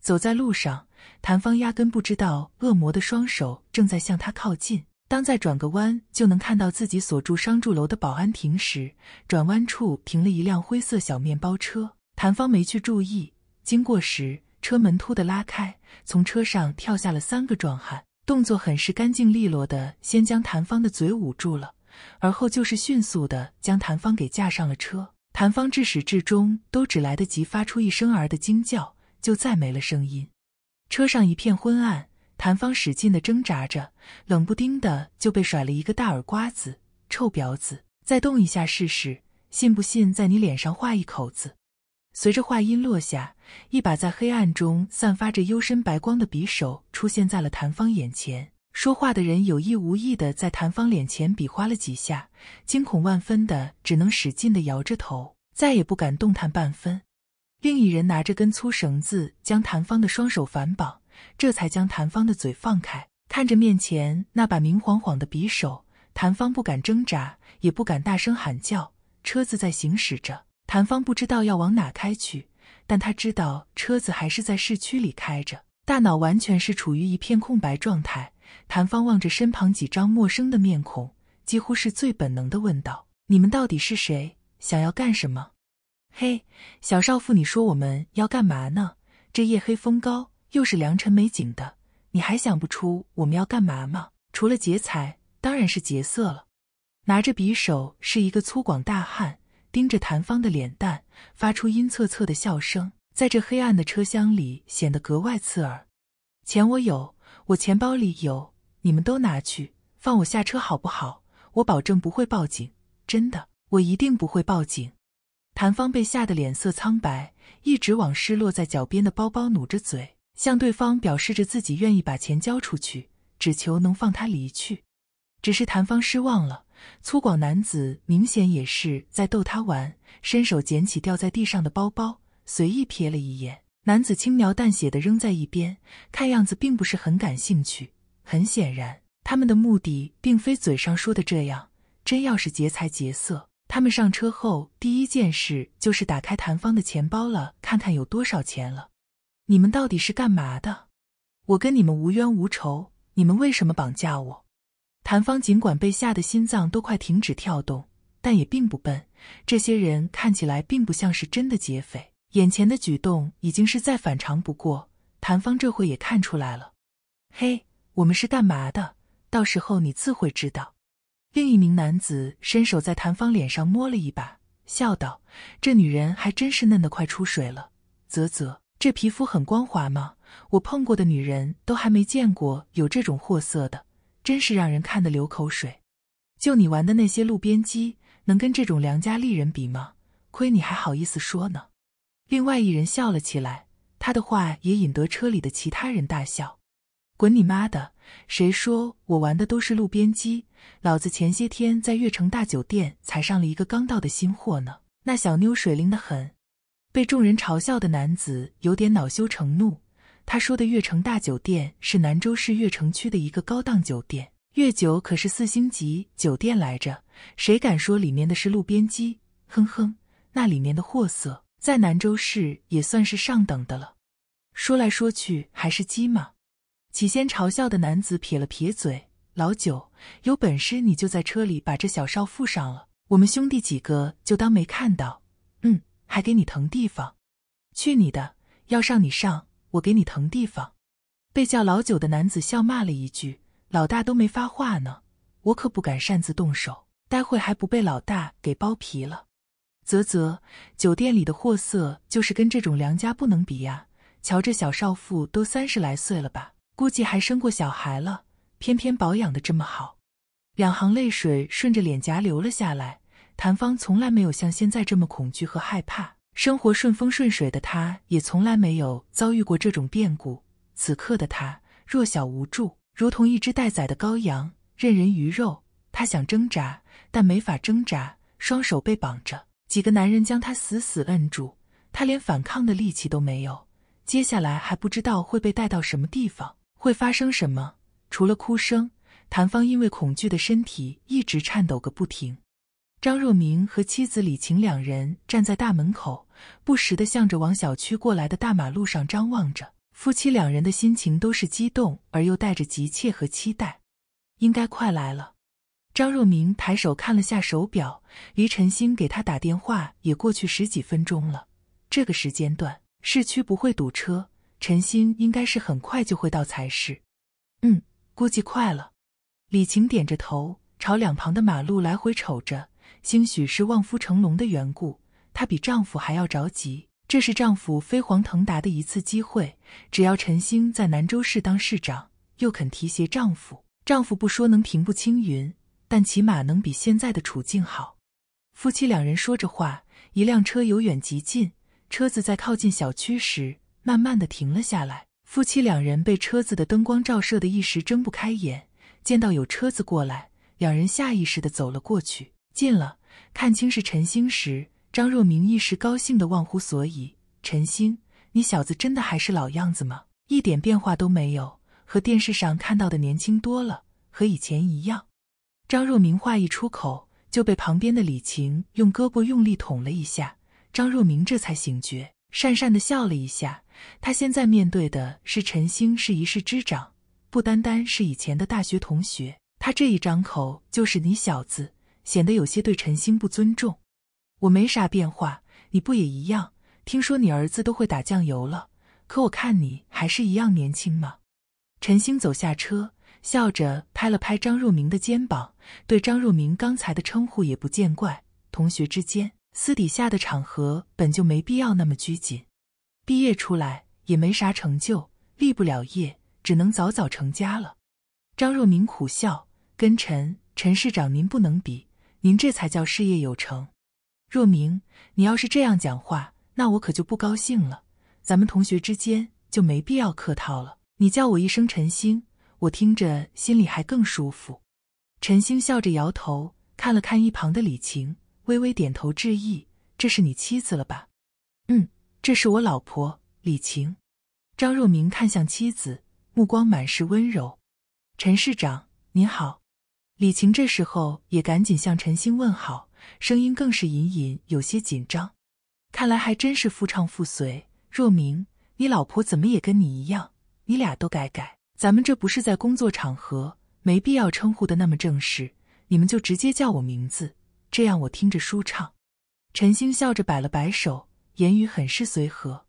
走在路上。谭芳压根不知道恶魔的双手正在向他靠近。当再转个弯就能看到自己所住商住楼的保安亭时，转弯处停了一辆灰色小面包车。谭芳没去注意，经过时车门突的拉开，从车上跳下了三个壮汉，动作很是干净利落的，先将谭芳的嘴捂住了，而后就是迅速的将谭芳给架上了车。谭芳至始至终都只来得及发出一声儿的惊叫，就再没了声音。车上一片昏暗，谭芳使劲的挣扎着，冷不丁的就被甩了一个大耳瓜子，臭婊子！再动一下试试，信不信在你脸上画一口子？随着话音落下，一把在黑暗中散发着幽深白光的匕首出现在了谭芳眼前。说话的人有意无意的在谭芳脸前比划了几下，惊恐万分的只能使劲的摇着头，再也不敢动弹半分。另一人拿着根粗绳子，将谭芳的双手反绑，这才将谭芳的嘴放开。看着面前那把明晃晃的匕首，谭芳不敢挣扎，也不敢大声喊叫。车子在行驶着，谭芳不知道要往哪开去，但他知道车子还是在市区里开着。大脑完全是处于一片空白状态。谭芳望着身旁几张陌生的面孔，几乎是最本能的问道：“你们到底是谁？想要干什么？”嘿，小少妇，你说我们要干嘛呢？这夜黑风高，又是良辰美景的，你还想不出我们要干嘛吗？除了劫财，当然是劫色了。拿着匕首是一个粗犷大汉，盯着谭芳的脸蛋，发出阴恻恻的笑声，在这黑暗的车厢里显得格外刺耳。钱我有，我钱包里有，你们都拿去，放我下车好不好？我保证不会报警，真的，我一定不会报警。谭芳被吓得脸色苍白，一直往失落在脚边的包包努着嘴，向对方表示着自己愿意把钱交出去，只求能放他离去。只是谭芳失望了，粗犷男子明显也是在逗他玩，伸手捡起掉在地上的包包，随意瞥了一眼，男子轻描淡写的扔在一边，看样子并不是很感兴趣。很显然，他们的目的并非嘴上说的这样，真要是劫财劫色。他们上车后，第一件事就是打开谭芳的钱包了，看看有多少钱了。你们到底是干嘛的？我跟你们无冤无仇，你们为什么绑架我？谭芳尽管被吓得心脏都快停止跳动，但也并不笨。这些人看起来并不像是真的劫匪，眼前的举动已经是再反常不过。谭芳这会也看出来了，嘿，我们是干嘛的？到时候你自会知道。另一名男子伸手在谭芳脸上摸了一把，笑道：“这女人还真是嫩得快出水了，啧啧，这皮肤很光滑吗？我碰过的女人都还没见过有这种货色的，真是让人看得流口水。就你玩的那些路边鸡，能跟这种良家丽人比吗？亏你还好意思说呢！”另外一人笑了起来，他的话也引得车里的其他人大笑。滚你妈的！谁说我玩的都是路边鸡？老子前些天在悦城大酒店才上了一个刚到的新货呢。那小妞水灵的很，被众人嘲笑的男子有点恼羞成怒。他说的悦城大酒店是兰州市悦城区的一个高档酒店，悦酒可是四星级酒店来着。谁敢说里面的是路边鸡？哼哼，那里面的货色在兰州市也算是上等的了。说来说去还是鸡嘛。起先嘲笑的男子撇了撇嘴：“老九，有本事你就在车里把这小少妇上了，我们兄弟几个就当没看到。嗯，还给你腾地方。去你的！要上你上，我给你腾地方。”被叫老九的男子笑骂了一句：“老大都没发话呢，我可不敢擅自动手，待会还不被老大给剥皮了。”啧啧，酒店里的货色就是跟这种良家不能比呀。瞧这小少妇都三十来岁了吧？估计还生过小孩了，偏偏保养的这么好，两行泪水顺着脸颊流了下来。谭芳从来没有像现在这么恐惧和害怕，生活顺风顺水的她也从来没有遭遇过这种变故。此刻的她弱小无助，如同一只待宰的羔羊，任人鱼肉。她想挣扎，但没法挣扎，双手被绑着，几个男人将她死死摁住，她连反抗的力气都没有。接下来还不知道会被带到什么地方。会发生什么？除了哭声，谭芳因为恐惧的身体一直颤抖个不停。张若明和妻子李晴两人站在大门口，不时的向着往小区过来的大马路上张望着。夫妻两人的心情都是激动而又带着急切和期待，应该快来了。张若明抬手看了下手表，离陈星给他打电话也过去十几分钟了。这个时间段，市区不会堵车。陈星应该是很快就会到才是，嗯，估计快了。李晴点着头，朝两旁的马路来回瞅着。兴许是望夫成龙的缘故，她比丈夫还要着急。这是丈夫飞黄腾达的一次机会。只要陈星在南州市当市长，又肯提携丈夫，丈夫不说能平步青云，但起码能比现在的处境好。夫妻两人说着话，一辆车由远及近。车子在靠近小区时。慢慢的停了下来，夫妻两人被车子的灯光照射的一时睁不开眼。见到有车子过来，两人下意识的走了过去。近了，看清是陈星时，张若明一时高兴的忘乎所以。陈星，你小子真的还是老样子吗？一点变化都没有，和电视上看到的年轻多了，和以前一样。张若明话一出口，就被旁边的李晴用胳膊用力捅了一下。张若明这才醒觉，讪讪的笑了一下。他现在面对的是陈星，是一事之长，不单单是以前的大学同学。他这一张口就是“你小子”，显得有些对陈星不尊重。我没啥变化，你不也一样？听说你儿子都会打酱油了，可我看你还是一样年轻嘛。陈星走下车，笑着拍了拍张若明的肩膀，对张若明刚才的称呼也不见怪。同学之间，私底下的场合本就没必要那么拘谨。毕业出来也没啥成就，立不了业，只能早早成家了。张若明苦笑：“跟陈陈市长您不能比，您这才叫事业有成。”若明，你要是这样讲话，那我可就不高兴了。咱们同学之间就没必要客套了。你叫我一声陈星，我听着心里还更舒服。陈星笑着摇头，看了看一旁的李晴，微微点头致意：“这是你妻子了吧？”“嗯。”这是我老婆李晴，张若明看向妻子，目光满是温柔。陈市长您好，李晴这时候也赶紧向陈星问好，声音更是隐隐有些紧张。看来还真是夫唱妇随。若明，你老婆怎么也跟你一样？你俩都改改，咱们这不是在工作场合，没必要称呼的那么正式，你们就直接叫我名字，这样我听着舒畅。陈星笑着摆了摆手。言语很是随和，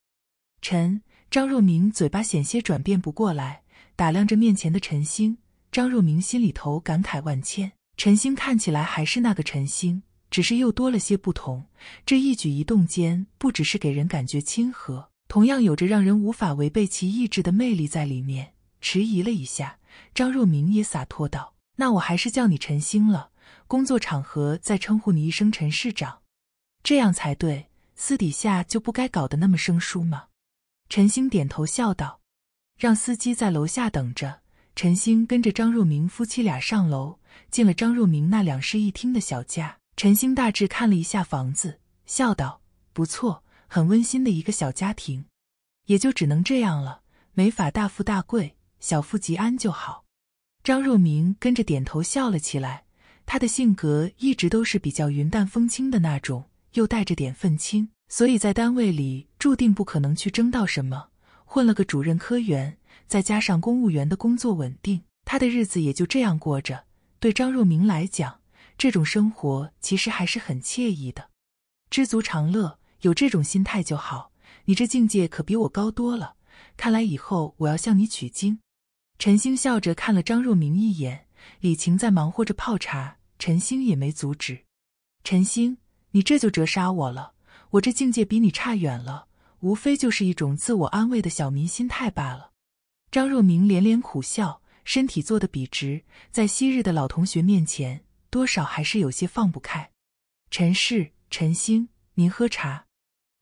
陈张若明嘴巴险些转变不过来，打量着面前的陈星。张若明心里头感慨万千，陈星看起来还是那个陈星，只是又多了些不同。这一举一动间，不只是给人感觉亲和，同样有着让人无法违背其意志的魅力在里面。迟疑了一下，张若明也洒脱道：“那我还是叫你陈星了，工作场合再称呼你一声陈市长，这样才对。”私底下就不该搞得那么生疏吗？陈星点头笑道：“让司机在楼下等着。”陈星跟着张若明夫妻俩上楼，进了张若明那两室一厅的小家。陈星大致看了一下房子，笑道：“不错，很温馨的一个小家庭，也就只能这样了，没法大富大贵，小富即安就好。”张若明跟着点头笑了起来，他的性格一直都是比较云淡风轻的那种。又带着点愤青，所以在单位里注定不可能去争到什么。混了个主任科员，再加上公务员的工作稳定，他的日子也就这样过着。对张若明来讲，这种生活其实还是很惬意的，知足常乐，有这种心态就好。你这境界可比我高多了，看来以后我要向你取经。陈星笑着看了张若明一眼，李晴在忙活着泡茶，陈星也没阻止。陈星。你这就折杀我了，我这境界比你差远了，无非就是一种自我安慰的小民心态罢了。张若明连连苦笑，身体坐得笔直，在昔日的老同学面前，多少还是有些放不开。陈氏，陈星，您喝茶。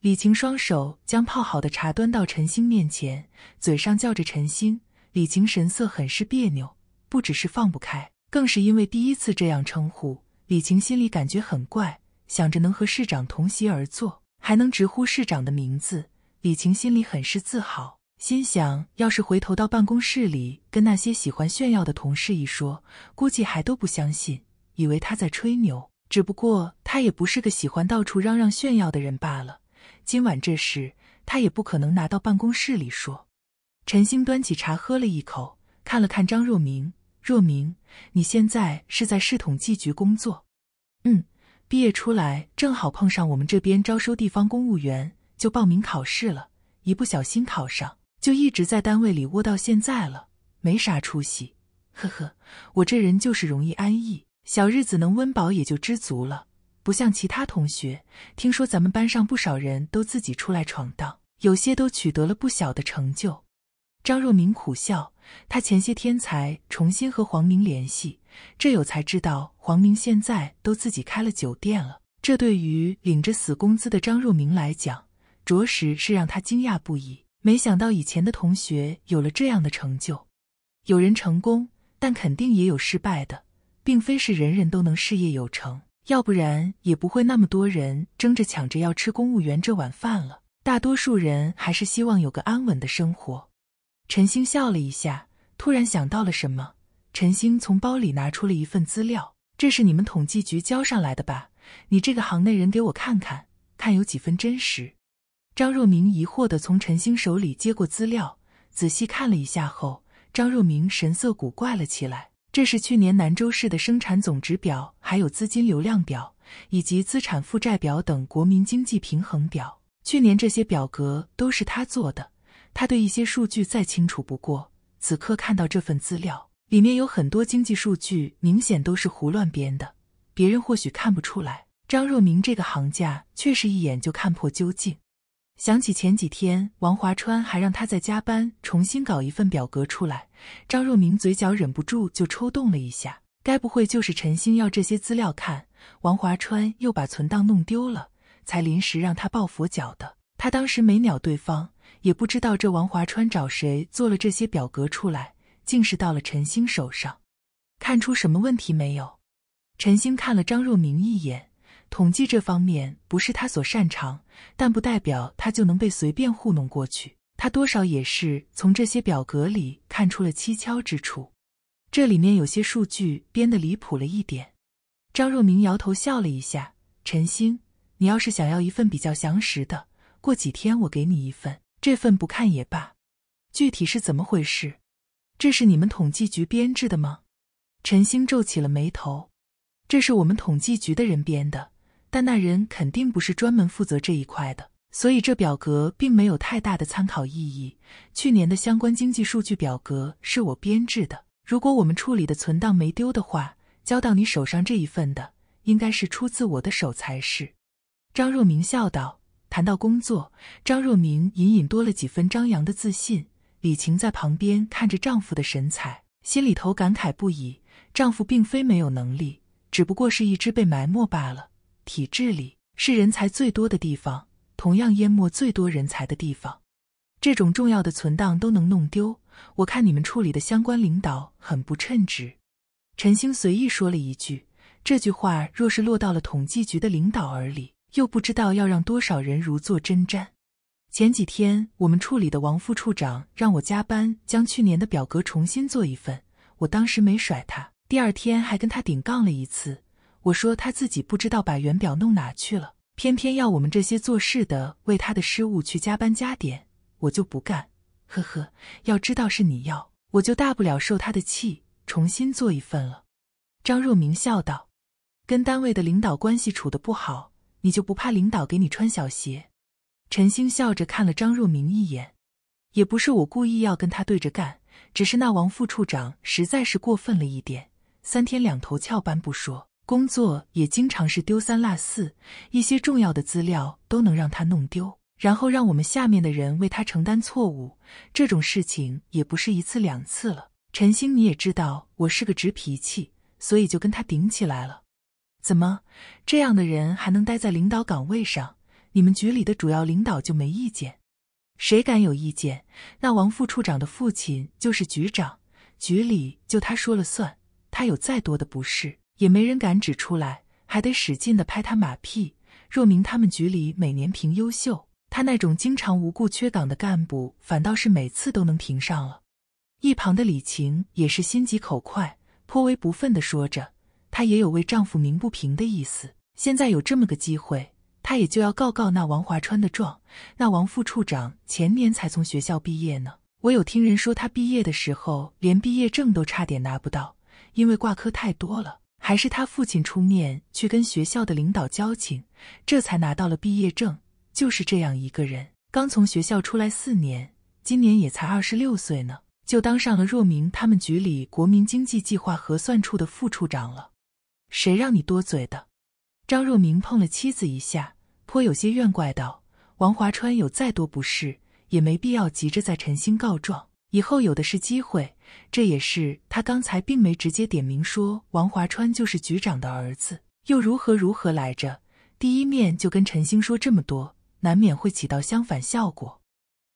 李晴双手将泡好的茶端到陈星面前，嘴上叫着陈星，李晴神色很是别扭，不只是放不开，更是因为第一次这样称呼李晴，心里感觉很怪。想着能和市长同席而坐，还能直呼市长的名字，李晴心里很是自豪。心想，要是回头到办公室里跟那些喜欢炫耀的同事一说，估计还都不相信，以为他在吹牛。只不过他也不是个喜欢到处嚷嚷炫耀的人罢了。今晚这事，他也不可能拿到办公室里说。陈星端起茶喝了一口，看了看张若明：“若明，你现在是在市统计局工作？”“嗯。”毕业出来正好碰上我们这边招收地方公务员，就报名考试了。一不小心考上，就一直在单位里窝到现在了，没啥出息。呵呵，我这人就是容易安逸，小日子能温饱也就知足了。不像其他同学，听说咱们班上不少人都自己出来闯荡，有些都取得了不小的成就。张若明苦笑，他前些天才重新和黄明联系，这有才知道黄明现在都自己开了酒店了。这对于领着死工资的张若明来讲，着实是让他惊讶不已。没想到以前的同学有了这样的成就，有人成功，但肯定也有失败的，并非是人人都能事业有成，要不然也不会那么多人争着抢着要吃公务员这碗饭了。大多数人还是希望有个安稳的生活。陈星笑了一下，突然想到了什么。陈星从包里拿出了一份资料，这是你们统计局交上来的吧？你这个行内人，给我看看，看有几分真实。张若明疑惑的从陈星手里接过资料，仔细看了一下后，张若明神色古怪了起来。这是去年兰州市的生产总值表，还有资金流量表，以及资产负债表等国民经济平衡表。去年这些表格都是他做的。他对一些数据再清楚不过，此刻看到这份资料，里面有很多经济数据，明显都是胡乱编的。别人或许看不出来，张若明这个行家却是一眼就看破究竟。想起前几天王华川还让他在加班重新搞一份表格出来，张若明嘴角忍不住就抽动了一下。该不会就是陈星要这些资料看，王华川又把存档弄丢了，才临时让他抱佛脚的？他当时没鸟对方。也不知道这王华川找谁做了这些表格出来，竟是到了陈星手上，看出什么问题没有？陈星看了张若明一眼，统计这方面不是他所擅长，但不代表他就能被随便糊弄过去。他多少也是从这些表格里看出了蹊跷之处，这里面有些数据编得离谱了一点。张若明摇头笑了一下：“陈星，你要是想要一份比较详实的，过几天我给你一份。”这份不看也罢，具体是怎么回事？这是你们统计局编制的吗？陈星皱起了眉头。这是我们统计局的人编的，但那人肯定不是专门负责这一块的，所以这表格并没有太大的参考意义。去年的相关经济数据表格是我编制的，如果我们处理的存档没丢的话，交到你手上这一份的，应该是出自我的手才是。张若明笑道。谈到工作，张若明隐隐多了几分张扬的自信。李晴在旁边看着丈夫的神采，心里头感慨不已。丈夫并非没有能力，只不过是一只被埋没罢了。体制里是人才最多的地方，同样淹没最多人才的地方。这种重要的存档都能弄丢，我看你们处里的相关领导很不称职。”陈星随意说了一句。这句话若是落到了统计局的领导耳里，又不知道要让多少人如坐针毡。前几天我们处理的王副处长让我加班，将去年的表格重新做一份。我当时没甩他，第二天还跟他顶杠了一次。我说他自己不知道把原表弄哪去了，偏偏要我们这些做事的为他的失误去加班加点，我就不干。呵呵，要知道是你要，我就大不了受他的气，重新做一份了。张若明笑道：“跟单位的领导关系处的不好。”你就不怕领导给你穿小鞋？陈星笑着看了张若明一眼。也不是我故意要跟他对着干，只是那王副处长实在是过分了一点，三天两头翘班不说，工作也经常是丢三落四，一些重要的资料都能让他弄丢，然后让我们下面的人为他承担错误。这种事情也不是一次两次了。陈星，你也知道我是个直脾气，所以就跟他顶起来了。怎么，这样的人还能待在领导岗位上？你们局里的主要领导就没意见？谁敢有意见？那王副处长的父亲就是局长，局里就他说了算。他有再多的不是，也没人敢指出来，还得使劲的拍他马屁。若明他们局里每年评优秀，他那种经常无故缺岗的干部，反倒是每次都能评上了。一旁的李晴也是心急口快，颇为不忿的说着。她也有为丈夫鸣不平的意思。现在有这么个机会，她也就要告告那王华川的状。那王副处长前年才从学校毕业呢。我有听人说，他毕业的时候连毕业证都差点拿不到，因为挂科太多了。还是他父亲出面去跟学校的领导交情，这才拿到了毕业证。就是这样一个人，刚从学校出来四年，今年也才二十六岁呢，就当上了若明他们局里国民经济计划核算处的副处长了。谁让你多嘴的？张若明碰了妻子一下，颇有些怨怪道：“王华川有再多不是，也没必要急着在陈星告状，以后有的是机会。这也是他刚才并没直接点名说王华川就是局长的儿子，又如何如何来着？第一面就跟陈星说这么多，难免会起到相反效果。”